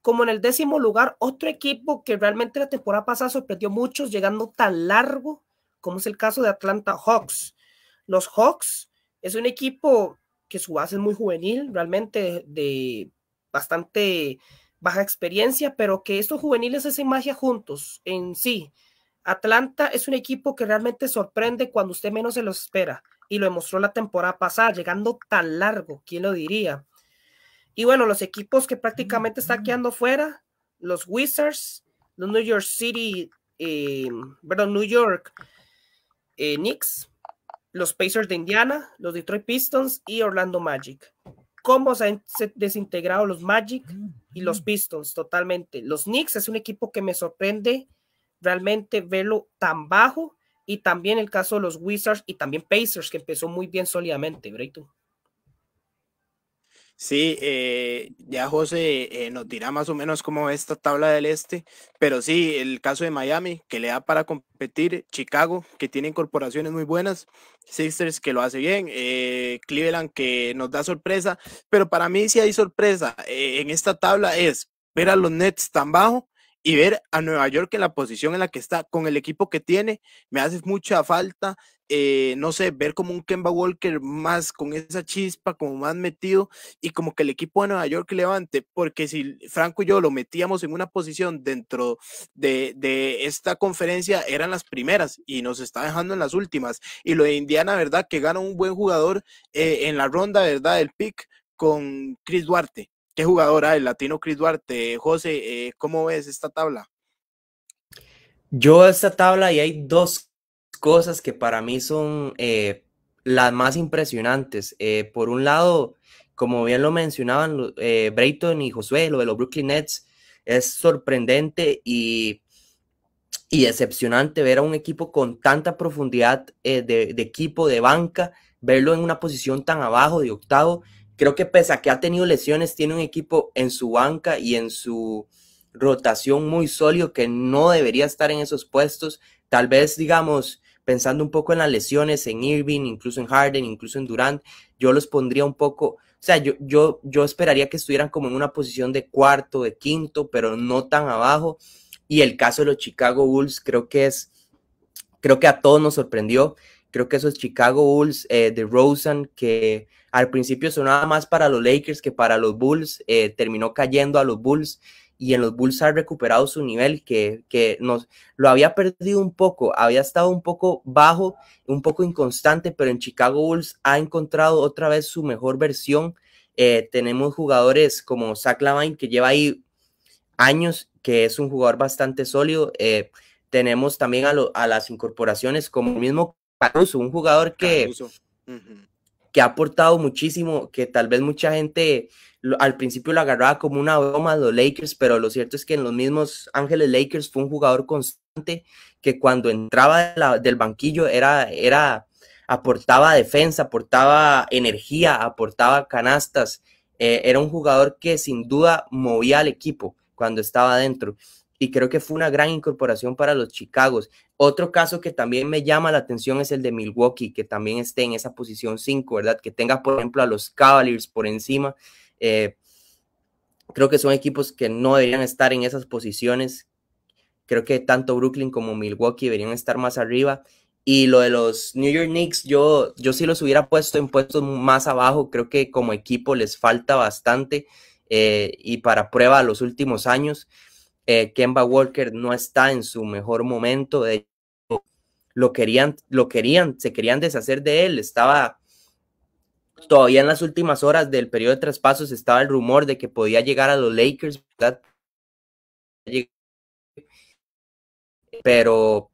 Como en el décimo lugar, otro equipo que realmente la temporada pasada sorprendió muchos llegando tan largo como es el caso de Atlanta Hawks. Los Hawks es un equipo que su base es muy juvenil, realmente de, bastante baja experiencia, pero que estos juveniles hacen magia juntos en sí. Atlanta es un equipo que realmente sorprende cuando usted menos se lo espera y lo demostró la temporada pasada, llegando tan largo, ¿quién lo diría? Y bueno, los equipos que prácticamente están quedando fuera, los Wizards, los New York City, eh, perdón, New York eh, Knicks, los Pacers de Indiana, los Detroit Pistons y Orlando Magic. ¿Cómo se han desintegrado los Magic y los Pistons totalmente? Los Knicks es un equipo que me sorprende realmente verlo tan bajo y también el caso de los Wizards y también Pacers, que empezó muy bien sólidamente, Brayton. Sí, eh, ya José eh, nos dirá más o menos cómo esta tabla del este, pero sí, el caso de Miami, que le da para competir, Chicago, que tiene incorporaciones muy buenas, Sixers, que lo hace bien, eh, Cleveland, que nos da sorpresa, pero para mí si hay sorpresa en esta tabla es ver a los Nets tan bajo y ver a Nueva York en la posición en la que está, con el equipo que tiene, me hace mucha falta, eh, no sé, ver como un Kemba Walker más con esa chispa, como más metido, y como que el equipo de Nueva York levante, porque si Franco y yo lo metíamos en una posición dentro de, esta conferencia, eran las primeras y nos está dejando en las últimas. Y lo de Indiana, ¿verdad? Que gana un buen jugador eh, en la ronda, ¿verdad? Del pick con Chris Duarte ¿Qué jugador Latino Cris Duarte. José, eh, ¿cómo ves esta tabla? Yo esta tabla y hay dos cosas que para mí son eh, las más impresionantes. Eh, por un lado, como bien lo mencionaban Brayton y Josué, lo de los Brooklyn Nets es sorprendente y y decepcionante ver a un equipo con tanta profundidad de, de, equipo, de banca, verlo en una posición tan abajo de octavo creo que pese a que ha tenido lesiones, tiene un equipo en su banca y en su rotación muy sólido que no debería estar en esos puestos. Tal vez, digamos, pensando un poco en las lesiones, en Irving, incluso en Harden, incluso en Durant, yo los pondría un poco, o sea, yo, yo, yo esperaría que estuvieran como en una posición de cuarto, de quinto, pero no tan abajo. Y el caso de los Chicago Bulls creo que es, creo que a todos nos sorprendió. Creo que esos Chicago Bulls eh, de Rosen, que al principio sonaba más para los Lakers que para los Bulls, eh, terminó cayendo a los Bulls y en los Bulls ha recuperado su nivel que, que, nos, lo había perdido un poco, había estado un poco bajo, un poco inconstante, pero en Chicago Bulls ha encontrado otra vez su mejor versión. Eh, tenemos jugadores como Zach Lavine que lleva ahí años, que es un jugador bastante sólido. Eh, tenemos también a, a, las incorporaciones como el mismo Caruso, un jugador que ha aportado muchísimo, que tal vez mucha gente al principio lo agarraba como una broma de los Lakers, pero lo cierto es que en los mismos Ángeles Lakers fue un jugador constante que cuando entraba del banquillo era, era, aportaba defensa, aportaba energía, aportaba canastas. Eh, era un jugador que sin duda movía al equipo cuando estaba adentro y creo que fue una gran incorporación para los Chicagos. Otro caso que también me llama la atención es el de Milwaukee, que también esté en esa posición 5, ¿verdad? Que tenga, por ejemplo, a los Cavaliers por encima. Eh, creo que son equipos que no deberían estar en esas posiciones. Creo que tanto Brooklyn como Milwaukee deberían estar más arriba. Y lo de los New York Knicks, yo, yo sí los hubiera puesto en puestos más abajo. Creo que como equipo les falta bastante. Eh, y para prueba los últimos años. Eh, Kemba Walker no está en su mejor momento, lo querían, lo querían, se querían deshacer de él, estaba todavía en las últimas horas del periodo de traspasos estaba el rumor de que podía llegar a los Lakers, Pero,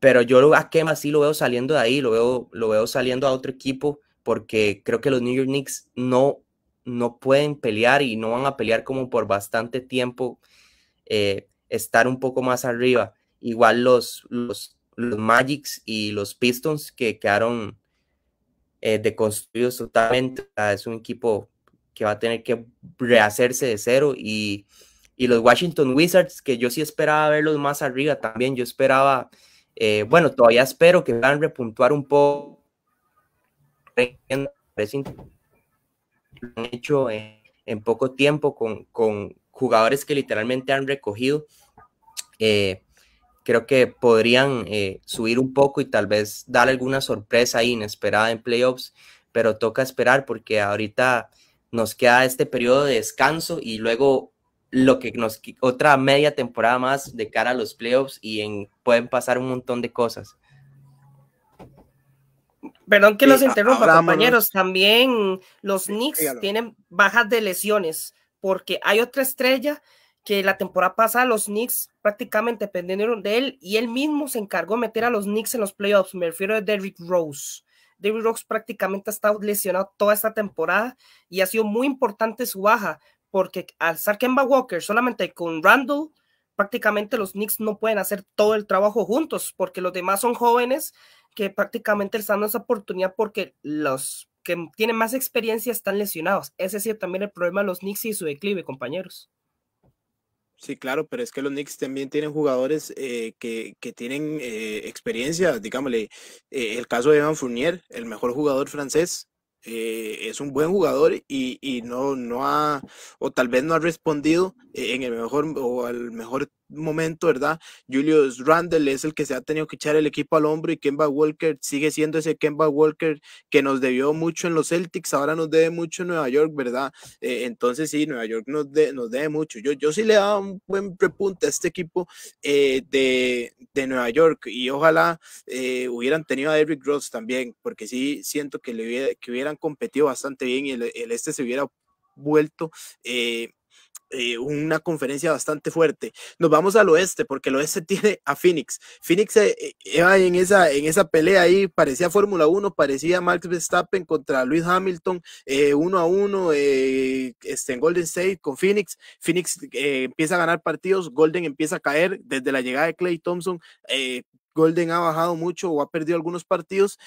pero yo a Kemba sí lo veo saliendo de ahí, lo veo, lo veo saliendo a otro equipo, porque creo que los New York Knicks no, no pueden pelear y no van a pelear como por bastante tiempo eh, estar un poco más arriba. Igual los, los, los Magics y los Pistons que quedaron eh, deconstruidos totalmente. Es un equipo que va a tener que rehacerse de cero y, los Washington Wizards, que yo sí esperaba verlos más arriba también. Yo esperaba, eh, bueno, todavía espero que van a repuntuar un poco. Han hecho en, poco tiempo con, jugadores que literalmente han recogido, eh, creo que podrían eh, subir un poco y tal vez dar alguna sorpresa inesperada en playoffs, pero toca esperar porque ahorita nos queda este periodo de descanso y luego lo que nos otra media temporada más de cara a los playoffs y en, pueden pasar un montón de cosas. Perdón que los interrumpa, compañeros. También los Knicks tienen bajas de lesiones porque hay otra estrella que la temporada pasada los Knicks prácticamente dependieron de él y él mismo se encargó de meter a los Knicks en los playoffs. Me refiero a Derrick Rose. Derrick Rose prácticamente ha estado lesionado toda esta temporada y ha sido muy importante su baja porque al estar Kemba Walker solamente con Randall, prácticamente los Knicks no pueden hacer todo el trabajo juntos porque los demás son jóvenes que prácticamente están dando esa oportunidad porque los que tienen más experiencia están lesionados. Ese es también el problema de los Knicks y su declive, compañeros. Sí, claro, pero es que los Knicks también tienen jugadores eh, que, tienen eh, experiencia, digámosle, eh, el caso de Evan Fournier, el mejor jugador francés, es un buen jugador y, no, no ha, o tal vez no ha respondido en el mejor o al mejor momento, ¿verdad? Julius Randle es el que se ha tenido que echar el equipo al hombro y Kemba Walker sigue siendo ese Kemba Walker que nos debió mucho en los Celtics, ahora nos debe mucho en Nueva York, ¿verdad? E, entonces sí, Nueva York nos, nos debe mucho. Yo, yo sí le daba un buen repunte a este equipo eh, de, Nueva York y ojalá eh, hubieran tenido a Eric Ross también, porque sí siento que, le que hubieran competido bastante bien y el, este se hubiera vuelto eh, eh, una conferencia bastante fuerte. Nos vamos al oeste, porque el oeste tiene a Phoenix. Phoenix eh, en, esa, en esa pelea ahí, parecía Fórmula 1, parecía Max Verstappen contra Luis Hamilton, eh, uno a uno eh, este, en Golden State con Phoenix. Phoenix empieza a ganar partidos, Golden empieza a caer desde la llegada de Clay Thompson. Golden ha bajado mucho o ha perdido algunos partidos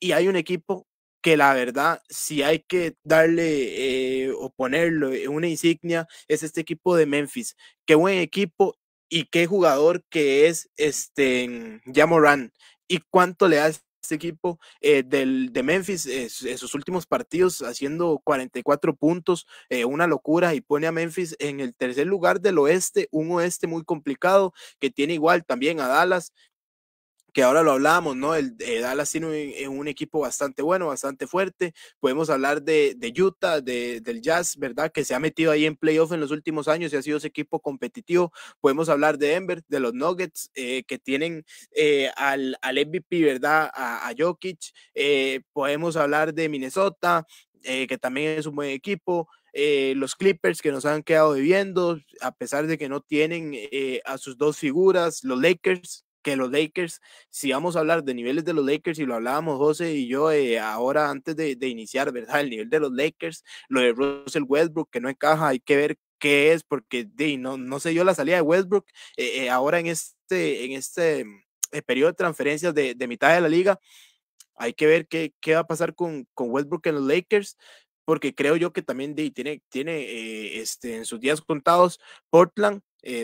y hay un equipo que la verdad, si hay que darle eh, o ponerlo en una insignia, es este equipo de Memphis. Qué buen equipo y qué jugador que es este Jamoran. Y cuánto le da este equipo eh, del, de Memphis en sus últimos partidos haciendo 44 puntos, eh, una locura y pone a Memphis en el tercer lugar del oeste, un oeste muy complicado que tiene igual también a Dallas, que ahora lo hablábamos, ¿no? El, eh, Dallas tiene eh, un, equipo bastante bueno, bastante fuerte. Podemos hablar de, de Utah, de, del Jazz, ¿verdad? Que se ha metido ahí en playoff en los últimos años y ha sido ese equipo competitivo. Podemos hablar de Denver, de los Nuggets, eh, que tienen al, al, MVP, ¿verdad? A, Jokic. podemos hablar de Minnesota, que también es un buen equipo. los Clippers que nos han quedado viviendo, a pesar de que no tienen a sus dos figuras, los Lakers que los Lakers, si vamos a hablar de niveles de los Lakers, y lo hablábamos José y yo eh, ahora antes de, iniciar, ¿verdad? El nivel de los Lakers, lo de Russell Westbrook, que no encaja, hay que ver qué es, porque de, no, no sé yo la salida de Westbrook eh, eh, ahora en este, en este mm, periodo de transferencias de, mitad de la liga. Hay que ver qué, qué va a pasar con, Westbrook en los Lakers porque creo yo que también de, tiene, tiene este, en sus días contados Portland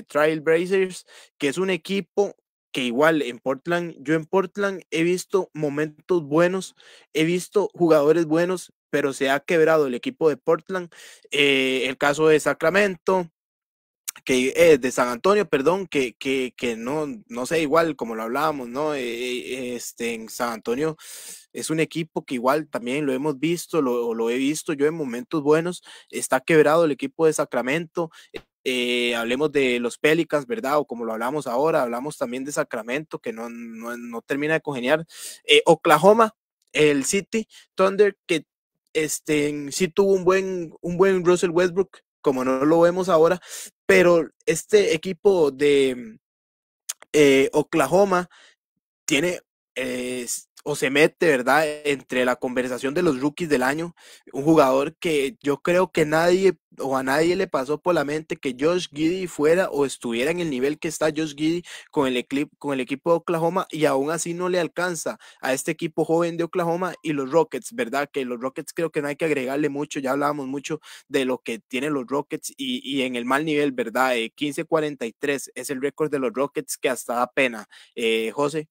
Trail Blazers, que es un equipo que igual en Portland, yo en Portland he visto momentos buenos, he visto jugadores buenos, pero se ha quebrado el equipo de Portland. Eh, el caso de Sacramento, que eh, de San Antonio, perdón, que, no, no sé, igual como lo hablábamos, ¿no? Eh, este, en San Antonio es un equipo que igual también lo hemos visto, lo, lo he visto yo en momentos buenos, está quebrado el equipo de Sacramento, eh, hablemos de los Pelicans, ¿verdad? O como lo hablamos ahora, hablamos también de Sacramento, que no, termina de congeniar. Eh, Oklahoma, el City Thunder, que este, sí tuvo un buen, un buen Russell Westbrook, como no lo vemos ahora, pero este equipo de eh, Oklahoma tiene o se mete, ¿verdad?, entre la conversación de los rookies del año, un jugador que yo creo que nadie o a nadie le pasó por la mente que Josh Giddy fuera o estuviera en el nivel que está Josh Giddy con el, con el equipo de Oklahoma y aún así no le alcanza a este equipo joven de Oklahoma y los Rockets, ¿verdad? Que los Rockets creo que no hay que agregarle mucho, ya hablábamos mucho de lo que tienen los Rockets y, en el mal nivel, ¿verdad? 15-43 eh, es el récord de los Rockets que hasta da pena. Eh, José.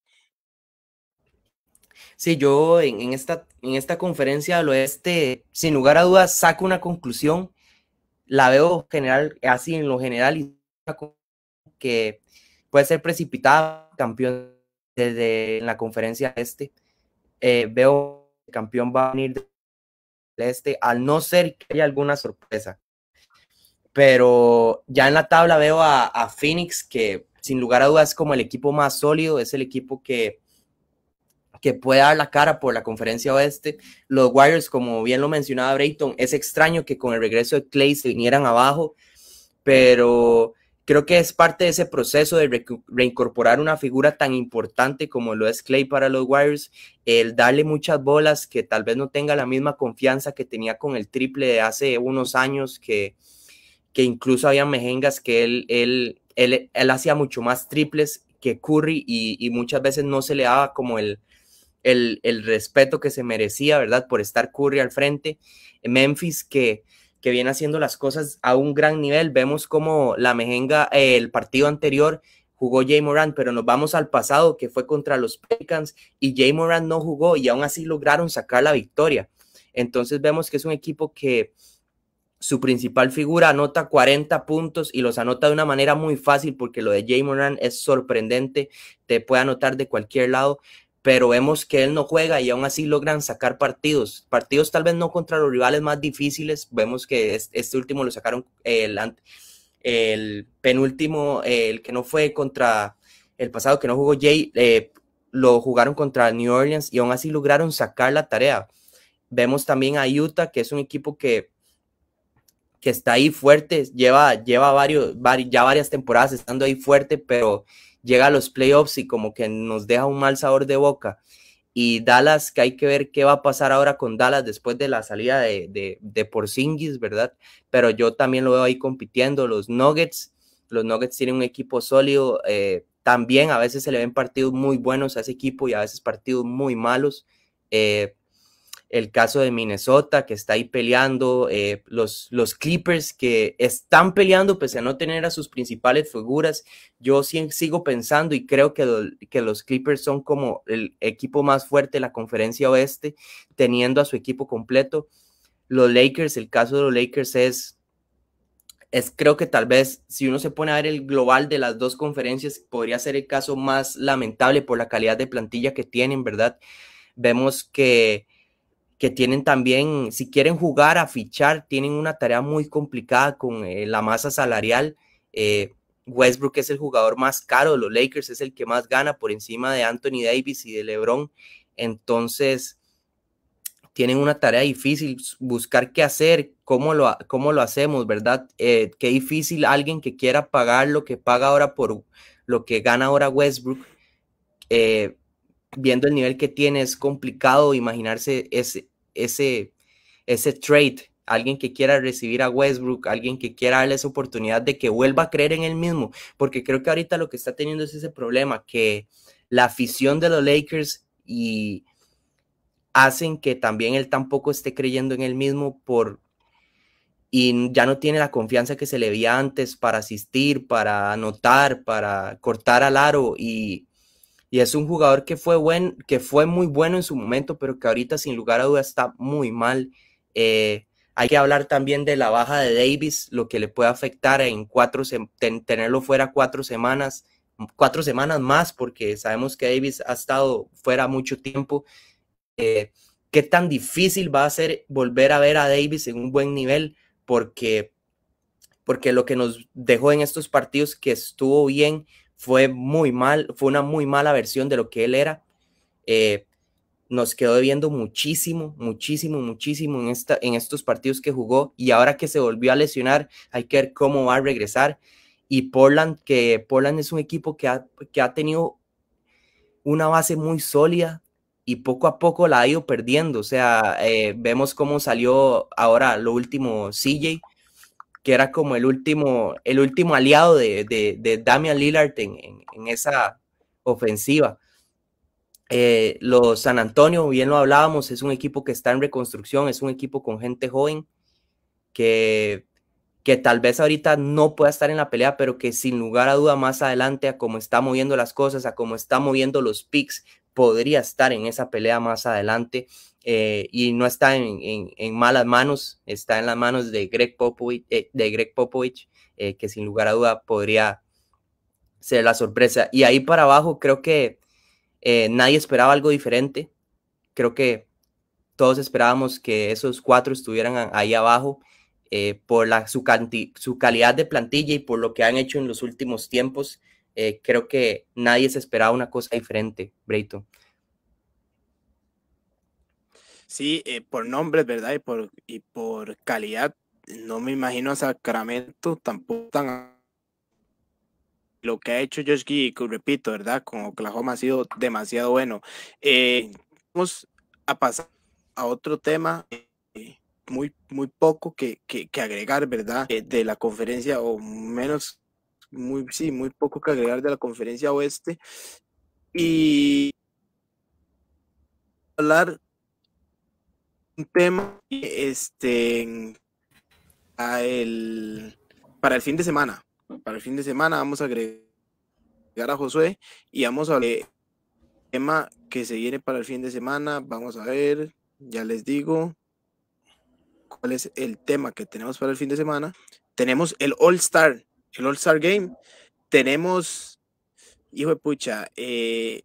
Sí, yo en, en, esta, en esta conferencia del oeste, sin lugar a dudas, saco una conclusión. La veo general, así en lo general, y que puede ser precipitada campeón desde la conferencia este. Eh, veo que el campeón va a venir del este, al no ser que haya alguna sorpresa. Pero ya en la tabla veo a, a Phoenix, que sin lugar a dudas es como el equipo más sólido, es el equipo que que pueda dar la cara por la conferencia oeste. Los Warriors, como bien lo mencionaba Brayton, es extraño que con el regreso de Clay se vinieran abajo, pero creo que es parte de ese proceso de reincorporar una figura tan importante como lo es Clay para los Warriors, el darle muchas bolas que tal vez no tenga la misma confianza que tenía con el triple de hace unos años, que, que incluso había mejengas que él, él, él, él hacía mucho más triples que Curry y, y muchas veces no se le daba como el el, respeto que se merecía, ¿verdad? Por estar Curry al frente. Memphis que, que viene haciendo las cosas a un gran nivel. Vemos como la mejenga, eh, el partido anterior jugó Jay Moran, pero nos vamos al pasado que fue contra los Pelicans y Jay Moran no jugó y aún así lograron sacar la victoria. Entonces vemos que es un equipo que su principal figura anota 40 puntos y los anota de una manera muy fácil porque lo de Jay Moran es sorprendente, te puede anotar de cualquier lado, pero vemos que él no juega y aún así logran sacar partidos. Partidos tal vez no contra los rivales más difíciles, vemos que este último lo sacaron el, penúltimo, el que no fue contra el pasado, que no jugó Jay, eh, lo jugaron contra New Orleans y aún así lograron sacar la tarea. Vemos también a Utah, que es un equipo que, que está ahí fuerte, lleva, lleva varios, ya varias temporadas estando ahí fuerte, pero llega a los playoffs y como que nos deja un mal sabor de boca. Y Dallas, que hay que ver qué va a pasar ahora con Dallas después de la salida de, de, Porzingis, ¿verdad? Pero yo también lo veo ahí compitiendo. Los Nuggets, los Nuggets tienen un equipo sólido. Eh, también a veces se le ven partidos muy buenos a ese equipo y a veces partidos muy malos. Eh, el caso de Minnesota, que está ahí peleando, eh, los, los Clippers que están peleando pese a no tener a sus principales figuras. Yo sigo pensando y creo que, que los Clippers son como el equipo más fuerte de la conferencia oeste, teniendo a su equipo completo. Los Lakers, el caso de los Lakers es, es creo que tal vez si uno se pone a ver el global de las dos conferencias, podría ser el caso más lamentable por la calidad de plantilla que tienen, ¿verdad? Vemos que que tienen también, si quieren jugar a fichar, tienen una tarea muy complicada con eh, la masa salarial. Eh, Westbrook es el jugador más caro de los Lakers, es el que más gana por encima de Anthony Davis y de LeBron. Entonces, tienen una tarea difícil, buscar qué hacer, cómo lo, lo hacemos, ¿verdad? Eh, qué difícil alguien que quiera pagar lo que paga ahora por lo que gana ahora Westbrook. viendo el nivel que tiene, es complicado imaginarse ese, ese, ese trade, alguien que quiera recibir a Westbrook, alguien que quiera darle esa oportunidad de que vuelva a creer en él mismo, porque creo que ahorita lo que está teniendo es ese problema, que la afición de los Lakers y hacen que también él tampoco esté creyendo en él mismo por y ya no tiene la confianza que se le veía antes para asistir, para anotar, para cortar al aro y y es un jugador que fue, buen, que fue muy bueno en su momento, pero que ahorita sin lugar a duda está muy mal. Eh, hay que hablar también de la baja de Davis, lo que le puede afectar en cuatro tenerlo fuera cuatro semanas, cuatro semanas más, porque sabemos que Davis ha estado fuera mucho tiempo. Eh, ¿Qué tan difícil va a ser volver a ver a Davis en un buen nivel? Porque, porque lo que nos dejó en estos partidos que estuvo bien fue muy mal, fue una muy mala versión de lo que él era. Eh, nos quedó debiendo muchísimo, muchísimo, muchísimo en, esta, en estos partidos que jugó y ahora que se volvió a lesionar, hay que ver cómo va a regresar. Y Portland, que Portland es un equipo que ha, que ha tenido una base muy sólida y poco a poco la ha ido perdiendo. O sea, eh, vemos cómo salió ahora lo último CJ, que era como el último, el último aliado de, de, de Damian Lillard en, esa ofensiva. Eh, los San Antonio, bien lo hablábamos, es un equipo que está en reconstrucción, es un equipo con gente joven que, que tal vez ahorita no pueda estar en la pelea, pero que sin lugar a duda más adelante, a cómo está moviendo las cosas, a cómo está moviendo los picks, podría estar en esa pelea más adelante. Eh, y no está en, malas manos, está en las manos de Greg Popovich, eh, de Greg Popovich eh, que sin lugar a duda podría ser la sorpresa. Y ahí para abajo creo que nadie esperaba algo diferente, creo que todos esperábamos que esos cuatro estuvieran ahí abajo por la, su, calidad de plantilla y por lo que han hecho en los últimos tiempos. creo que nadie se esperaba una cosa diferente, Brayton Sí, eh, por nombres, ¿verdad? Y por, y por calidad, no me imagino a Sacramento tampoco tan... Lo que ha hecho Josh que repito, ¿verdad? Con Oklahoma ha sido demasiado bueno. Eh, vamos a pasar a otro tema eh, muy, muy poco que, que, que agregar, ¿verdad? de la conferencia, o menos, muy, sí, muy poco que agregar de la conferencia oeste. Y hablar un tema este, a para el fin de semana. Para el fin de semana vamos a agregar a Josué y vamos a hablar tema que se viene para el fin de semana. Vamos a ver, ya les digo cuál es el tema que tenemos para el fin de semana. Tenemos el All Star, el All Star Game. Tenemos, hijo de pucha, eh,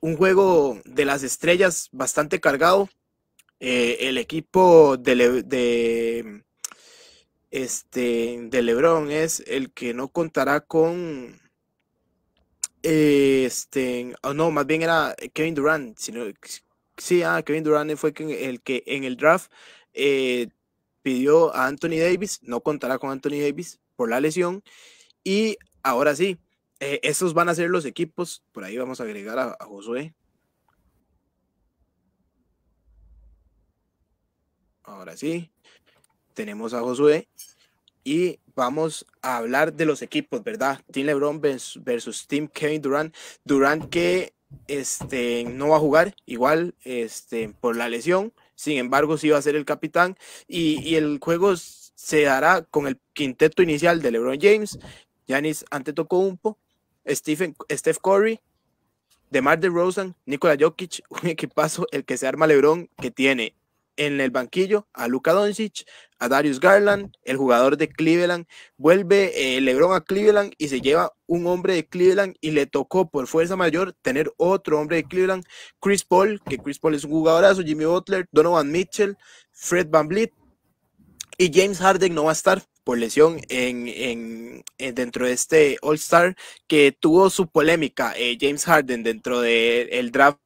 un juego de las estrellas bastante cargado. Eh, el equipo de, este, de Lebron es el que no contará con este, oh, no, más bien era Kevin Durant, sino, sí, ah, Kevin Durant fue el que en el draft eh, pidió a Anthony Davis, no contará con Anthony Davis por la lesión, y ahora sí, eh, esos van a ser los equipos, por ahí vamos a agregar a Josué, Ahora sí, tenemos a Josué y vamos a hablar de los equipos, ¿verdad? Team LeBron versus Team Kevin Durant. Durant que este, no va a jugar igual este, por la lesión, sin embargo sí va a ser el capitán y, el juego se dará con el quinteto inicial de LeBron James, Giannis Antetokounmpo, Stephen, Steph Curry, DeMar rosen Nikola Jokic, un equipazo el que se arma LeBron que tiene en el banquillo a Luka Doncic, a Darius Garland, el jugador de Cleveland. Vuelve eh, LeBron a Cleveland y se lleva un hombre de Cleveland y le tocó por fuerza mayor tener otro hombre de Cleveland, Chris Paul, que Chris Paul es un jugadorazo, Jimmy Butler, Donovan Mitchell, Fred Van Vliet y James Harden no va a estar por lesión en, eh, dentro de este All Star que tuvo su polémica eh, James Harden dentro del el draft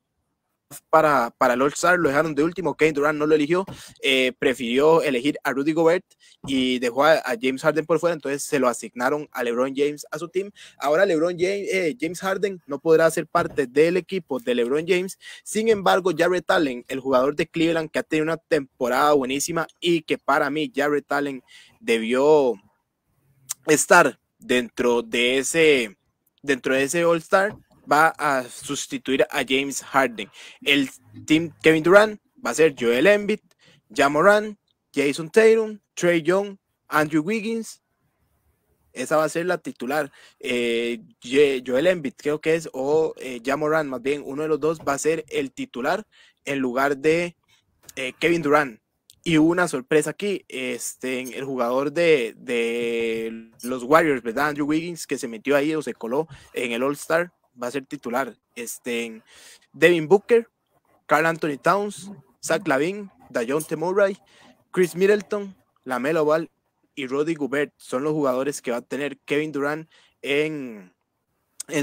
para, para el All-Star, lo dejaron de último, Kane Durant no lo eligió, eh, prefirió elegir a Rudy Gobert y dejó a, James Harden por fuera, entonces se lo asignaron a LeBron James a su team. Ahora LeBron James, eh, James Harden no podrá ser parte del equipo de LeBron James, sin embargo, Jared Allen, el jugador de Cleveland que ha tenido una temporada buenísima y que para mí Jared Allen debió estar dentro de ese dentro de ese All Star va a sustituir a James Harden. El team Kevin Durant va a ser Joel Embiid, Jamoran, Jason Tatum, Trey Young, Andrew Wiggins. Esa va a ser la titular. Eh, Joel Embiid creo que es, o eh, Jamoran más bien, uno de los dos va a ser el titular en lugar de eh, Kevin Durant. Y una sorpresa aquí, este, el jugador de, de, los Warriors, ¿verdad? Andrew Wiggins, que se metió ahí o se coló en el All-Star, va a ser titular. Este, Devin Booker, Carl Anthony Towns, Zach Lavin, Dayon Murray, Chris Middleton, Lamelo Ball y Roddy gubert son los jugadores que va a tener Kevin Durant en,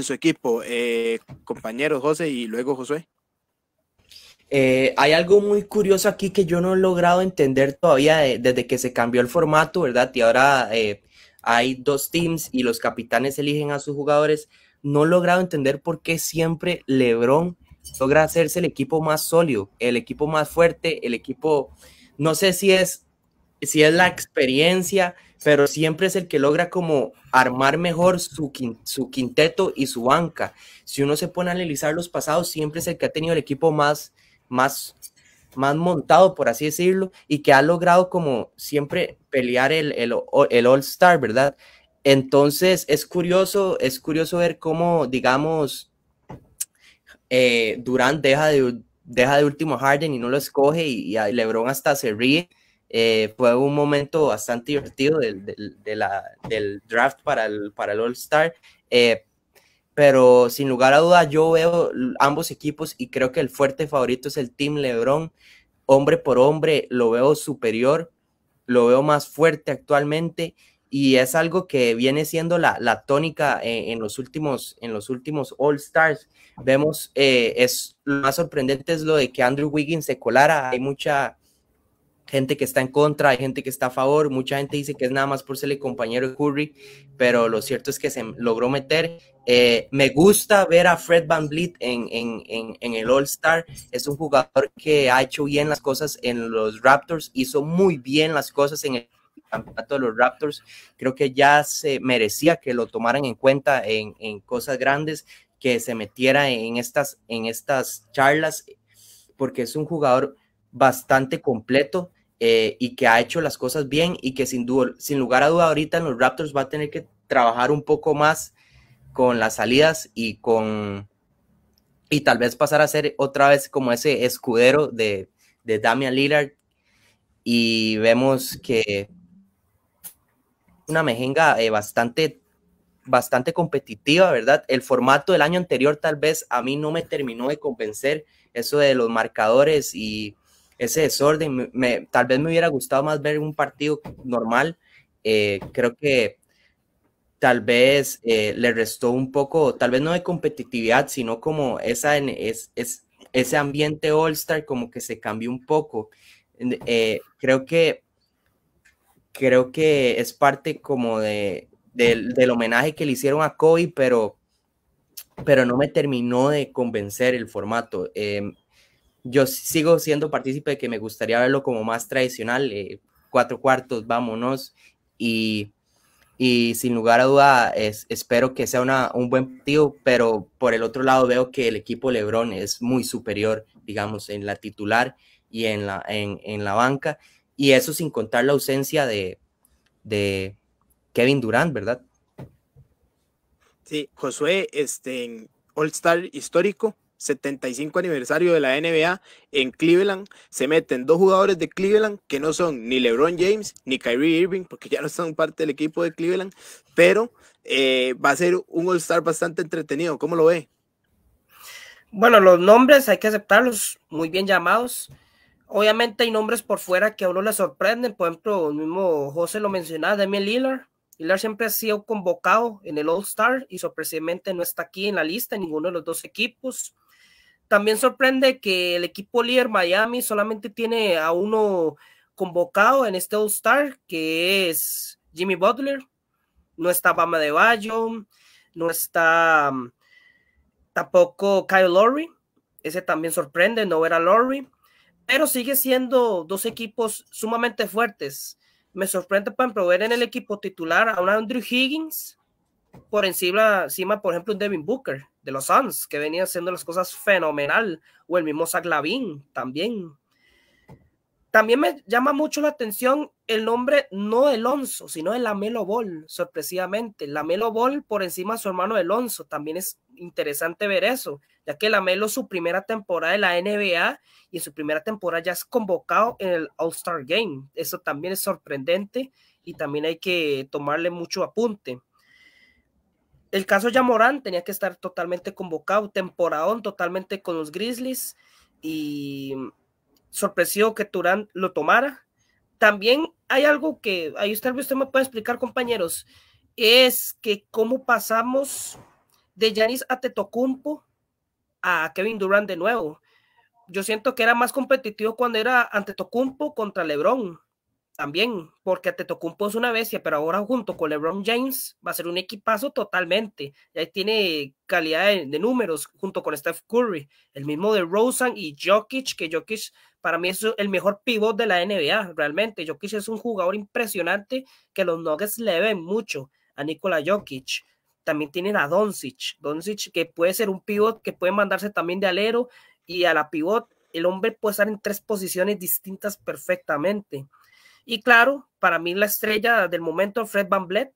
su equipo. Eh, compañero compañeros, José y luego José. Eh, hay algo muy curioso aquí que yo no he logrado entender todavía desde que se cambió el formato, ¿verdad? Y ahora eh, hay dos teams y los capitanes eligen a sus jugadores no he logrado entender por qué siempre LeBron logra hacerse el equipo más sólido, el equipo más fuerte, el equipo, no sé si es, si es la experiencia, pero siempre es el que logra como armar mejor su, su quinteto y su banca. Si uno se pone a analizar los pasados, siempre es el que ha tenido el equipo más, más, más montado, por así decirlo, y que ha logrado como siempre pelear el, el All-Star, ¿verdad? Entonces, es curioso, es curioso ver cómo, digamos, eh, durán Durant deja de, deja de último Harden y no lo escoge y, Lebron hasta se ríe. Eh, fue un momento bastante divertido del, draft para el, para el All Star. Eh, pero sin lugar a duda yo veo ambos equipos y creo que el fuerte favorito es el Team Lebron. Hombre por hombre lo veo superior, lo veo más fuerte actualmente y es algo que viene siendo la, tónica e, en los últimos, en los últimos All Stars. Vemos, eh, es lo más sorprendente es lo de que Andrew Wiggins se colara, hay mucha gente que está en contra, hay gente que está a favor, mucha gente dice que es nada más por ser el compañero de Curry, pero lo cierto es que se logró meter. Eh, me gusta ver a Fred Van Vliet en, en el All Star, es un jugador que ha hecho bien las cosas en los Raptors, hizo muy bien las cosas en el campeonato de los Raptors. Creo que ya se merecía que lo tomaran en cuenta en, cosas grandes, que se metiera en estas, en estas charlas, porque es un jugador bastante completo. Eh, y que ha hecho las cosas bien y que sin, duda, sin lugar a duda ahorita en los Raptors va a tener que trabajar un poco más con las salidas y con y tal vez pasar a ser otra vez como ese escudero de, de Damian Lillard y vemos que una mejenga eh, bastante, bastante competitiva, ¿verdad? El formato del año anterior tal vez a mí no me terminó de convencer, eso de los marcadores y ese desorden, tal vez me hubiera gustado más ver un partido normal, eh, creo que tal vez eh, le restó un poco, tal vez no de competitividad, sino como esa, es, ese ambiente All-Star como que se cambió un poco. creo que creo que es parte como de, del homenaje que le hicieron a Kobe, pero, pero no me terminó de convencer el formato. Em, yo sigo siendo partícipe de que me gustaría verlo como más tradicional, eh, cuatro cuartos, vámonos, y, sin lugar a duda es, espero que sea un buen partido, pero por el otro lado veo que el equipo Lebron es muy superior, digamos, en la titular y en la, en, en la banca. Y eso sin contar la ausencia de, de Kevin Durant, ¿verdad? Sí, Josué, este, All Star histórico, 75 aniversario de la NBA en Cleveland. Se meten dos jugadores de Cleveland que no son ni LeBron James ni Kyrie Irving, porque ya no son parte del equipo de Cleveland, pero eh, va a ser un All Star bastante entretenido. ¿Cómo lo ve? Bueno, los nombres hay que aceptarlos, muy bien llamados. Obviamente hay nombres por fuera que a uno le sorprenden, por ejemplo, el mismo José lo mencionaba, Demi Lillard. Lillard siempre ha sido convocado en el All-Star y sorpresivamente no está aquí en la lista en ninguno de los dos equipos. También sorprende que el equipo líder Miami solamente tiene a uno convocado en este All-Star, que es Jimmy Butler. No está Bama de Bayo, no está mm, tampoco Kyle Lowry. Ese también sorprende no era a Lowry pero sigue siendo dos equipos sumamente fuertes. Me sorprende, para ejemplo, en el equipo titular a un Andrew Higgins por encima, encima por ejemplo, un Devin Booker de los Suns, que venía haciendo las cosas fenomenal, o el mismo Zach también. También me llama mucho la atención el nombre no de Alonso, sino de Lamelo Ball, sorpresivamente. Lamelo Ball por encima de su hermano Alonso, también es interesante ver eso ya que Lamelo su primera temporada de la NBA y en su primera temporada ya es convocado en el All-Star Game. Eso también es sorprendente y también hay que tomarle mucho apunte. El caso Yamoran tenía que estar totalmente convocado, temporadón totalmente con los Grizzlies y sorpresivo que Turán lo tomara. También hay algo que ahí usted, usted me puede explicar, compañeros, es que cómo pasamos de Yanis a Tetocumpo a Kevin Durant de nuevo. Yo siento que era más competitivo cuando era ante Tocumpo contra LeBron también, porque Tocumpo es una bestia, pero ahora junto con LeBron James va a ser un equipazo totalmente. ahí tiene calidad de, números junto con Steph Curry, el mismo de Rosen y Jokic, que Jokic para mí es el mejor pivot de la NBA, realmente. Jokic es un jugador impresionante que los Nuggets le ven mucho a Nikola Jokic también tienen a Doncic, Doncic que puede ser un pivot, que puede mandarse también de alero y a la pivot, el hombre puede estar en tres posiciones distintas perfectamente. Y claro, para mí la estrella del momento, Fred Van VanVleet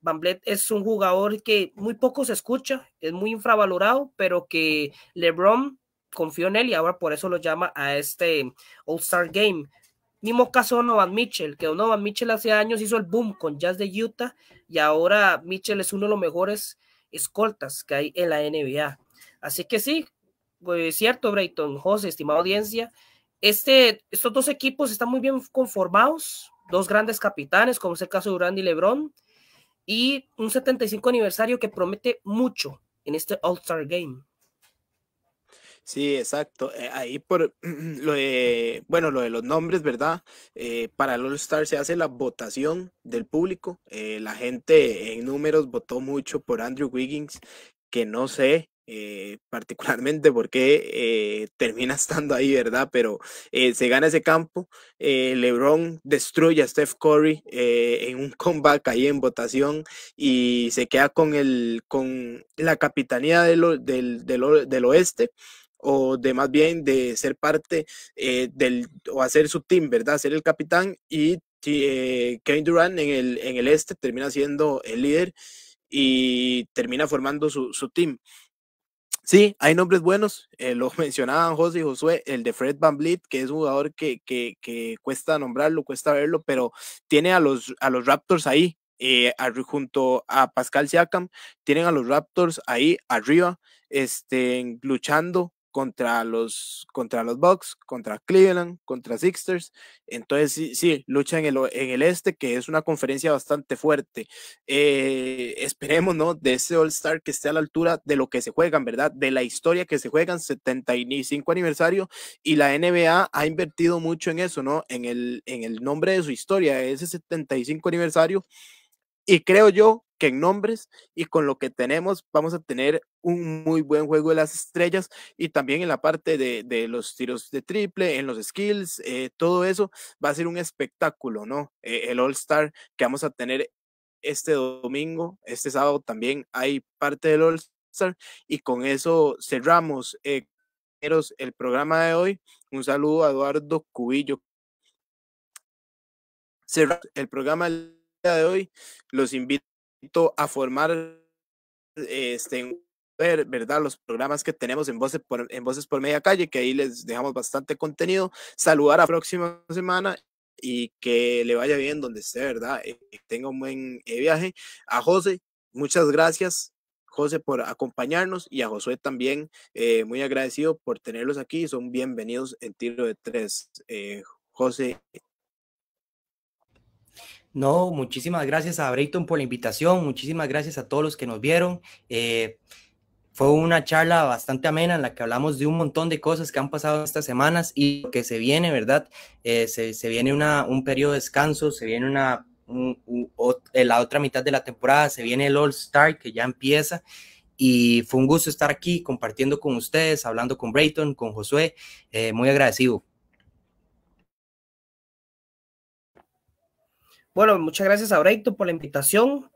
Van es un jugador que muy poco se escucha, es muy infravalorado, pero que LeBron confió en él y ahora por eso lo llama a este All-Star Game. Mismo caso Donovan Mitchell, que Donovan Mitchell hace años hizo el boom con Jazz de Utah y ahora Mitchell es uno de los mejores escoltas que hay en la NBA. Así que sí, es pues, cierto, Brayton, José, estimada audiencia, este, estos dos equipos están muy bien conformados, dos grandes capitanes, como es el caso de Durant y LeBron, y un 75 aniversario que promete mucho en este All-Star Game. Sí, exacto. Eh, ahí por lo de, bueno, lo de los nombres, ¿verdad? Eh, para el All Star se hace la votación del público. Eh, la gente en números votó mucho por Andrew Wiggins, que no sé particularmente por qué termina estando ahí, ¿verdad? Pero se gana ese campo. LeBron destruye a Steph Curry en un comeback ahí en votación y se queda con, el, con la capitanía del, del oeste o de más bien de ser parte eh, del, o hacer su team, ¿verdad? Ser el capitán y eh, Kevin Durant en el, en el este termina siendo el líder y termina formando su, team. Sí, hay nombres buenos, eh, lo mencionaban José y Josué, el de Fred Van Vliet, que es un jugador que, cuesta nombrarlo, cuesta verlo, pero tiene a los, a los Raptors ahí, junto a Pascal Siakam, tienen a los Raptors ahí arriba, este, luchando contra los, contra los Bucks, contra Cleveland, contra Sixers. Entonces, sí, sí lucha en el, en el este, que es una conferencia bastante fuerte. Eh, esperemos, ¿no? De ese All-Star que esté a la altura de lo que se juegan, ¿verdad? De la historia que se juegan, 75 aniversario, y la NBA ha invertido mucho en eso, ¿no? En el, en el nombre de su historia, ese 75 aniversario. Y creo yo en nombres y con lo que tenemos vamos a tener un muy buen juego de las estrellas y también en la parte de, los tiros de triple, en los skills, eh, todo eso va a ser un espectáculo, ¿no? Eh, el All Star que vamos a tener este domingo, este sábado también hay parte del All Star y con eso cerramos eh, el programa de hoy. Un saludo a Eduardo Cubillo. Cerramos el programa de hoy. Los invito a formar este, ver, ¿verdad? Los programas que tenemos en Voces, por, en Voces por Media Calle, que ahí les dejamos bastante contenido. Saludar a la próxima semana y que le vaya bien donde esté, ¿verdad? Eh, que tenga un buen eh, viaje. A José, muchas gracias. José por acompañarnos y a Josué también, eh, muy agradecido por tenerlos aquí. Son bienvenidos en tiro de tres, José no, muchísimas gracias a Brayton por la invitación, muchísimas gracias a todos los que nos vieron. Eh, fue una charla bastante amena en la que hablamos de un montón de cosas que han pasado estas semanas y que se viene, ¿verdad? Eh, se, viene una, un periodo de descanso, se viene una, eh, la otra mitad de la temporada, se viene el All Star que ya empieza y fue un gusto estar aquí compartiendo con ustedes, hablando con Brayton, con Josué, muy agradecido. Bueno, muchas gracias a Breito por la invitación.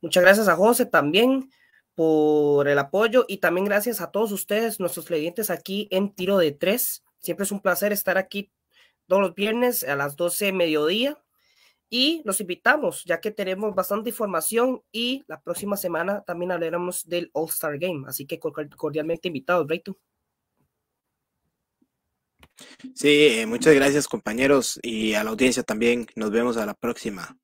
Muchas gracias a José también por el apoyo y también gracias a todos ustedes, nuestros clientes aquí en Tiro de Tres. Siempre es un placer estar aquí todos los viernes a las 12 mediodía y los invitamos ya que tenemos bastante información y la próxima semana también hablaremos del All Star Game. Así que cordialmente invitados, Breito. Sí, muchas gracias compañeros y a la audiencia también. Nos vemos a la próxima.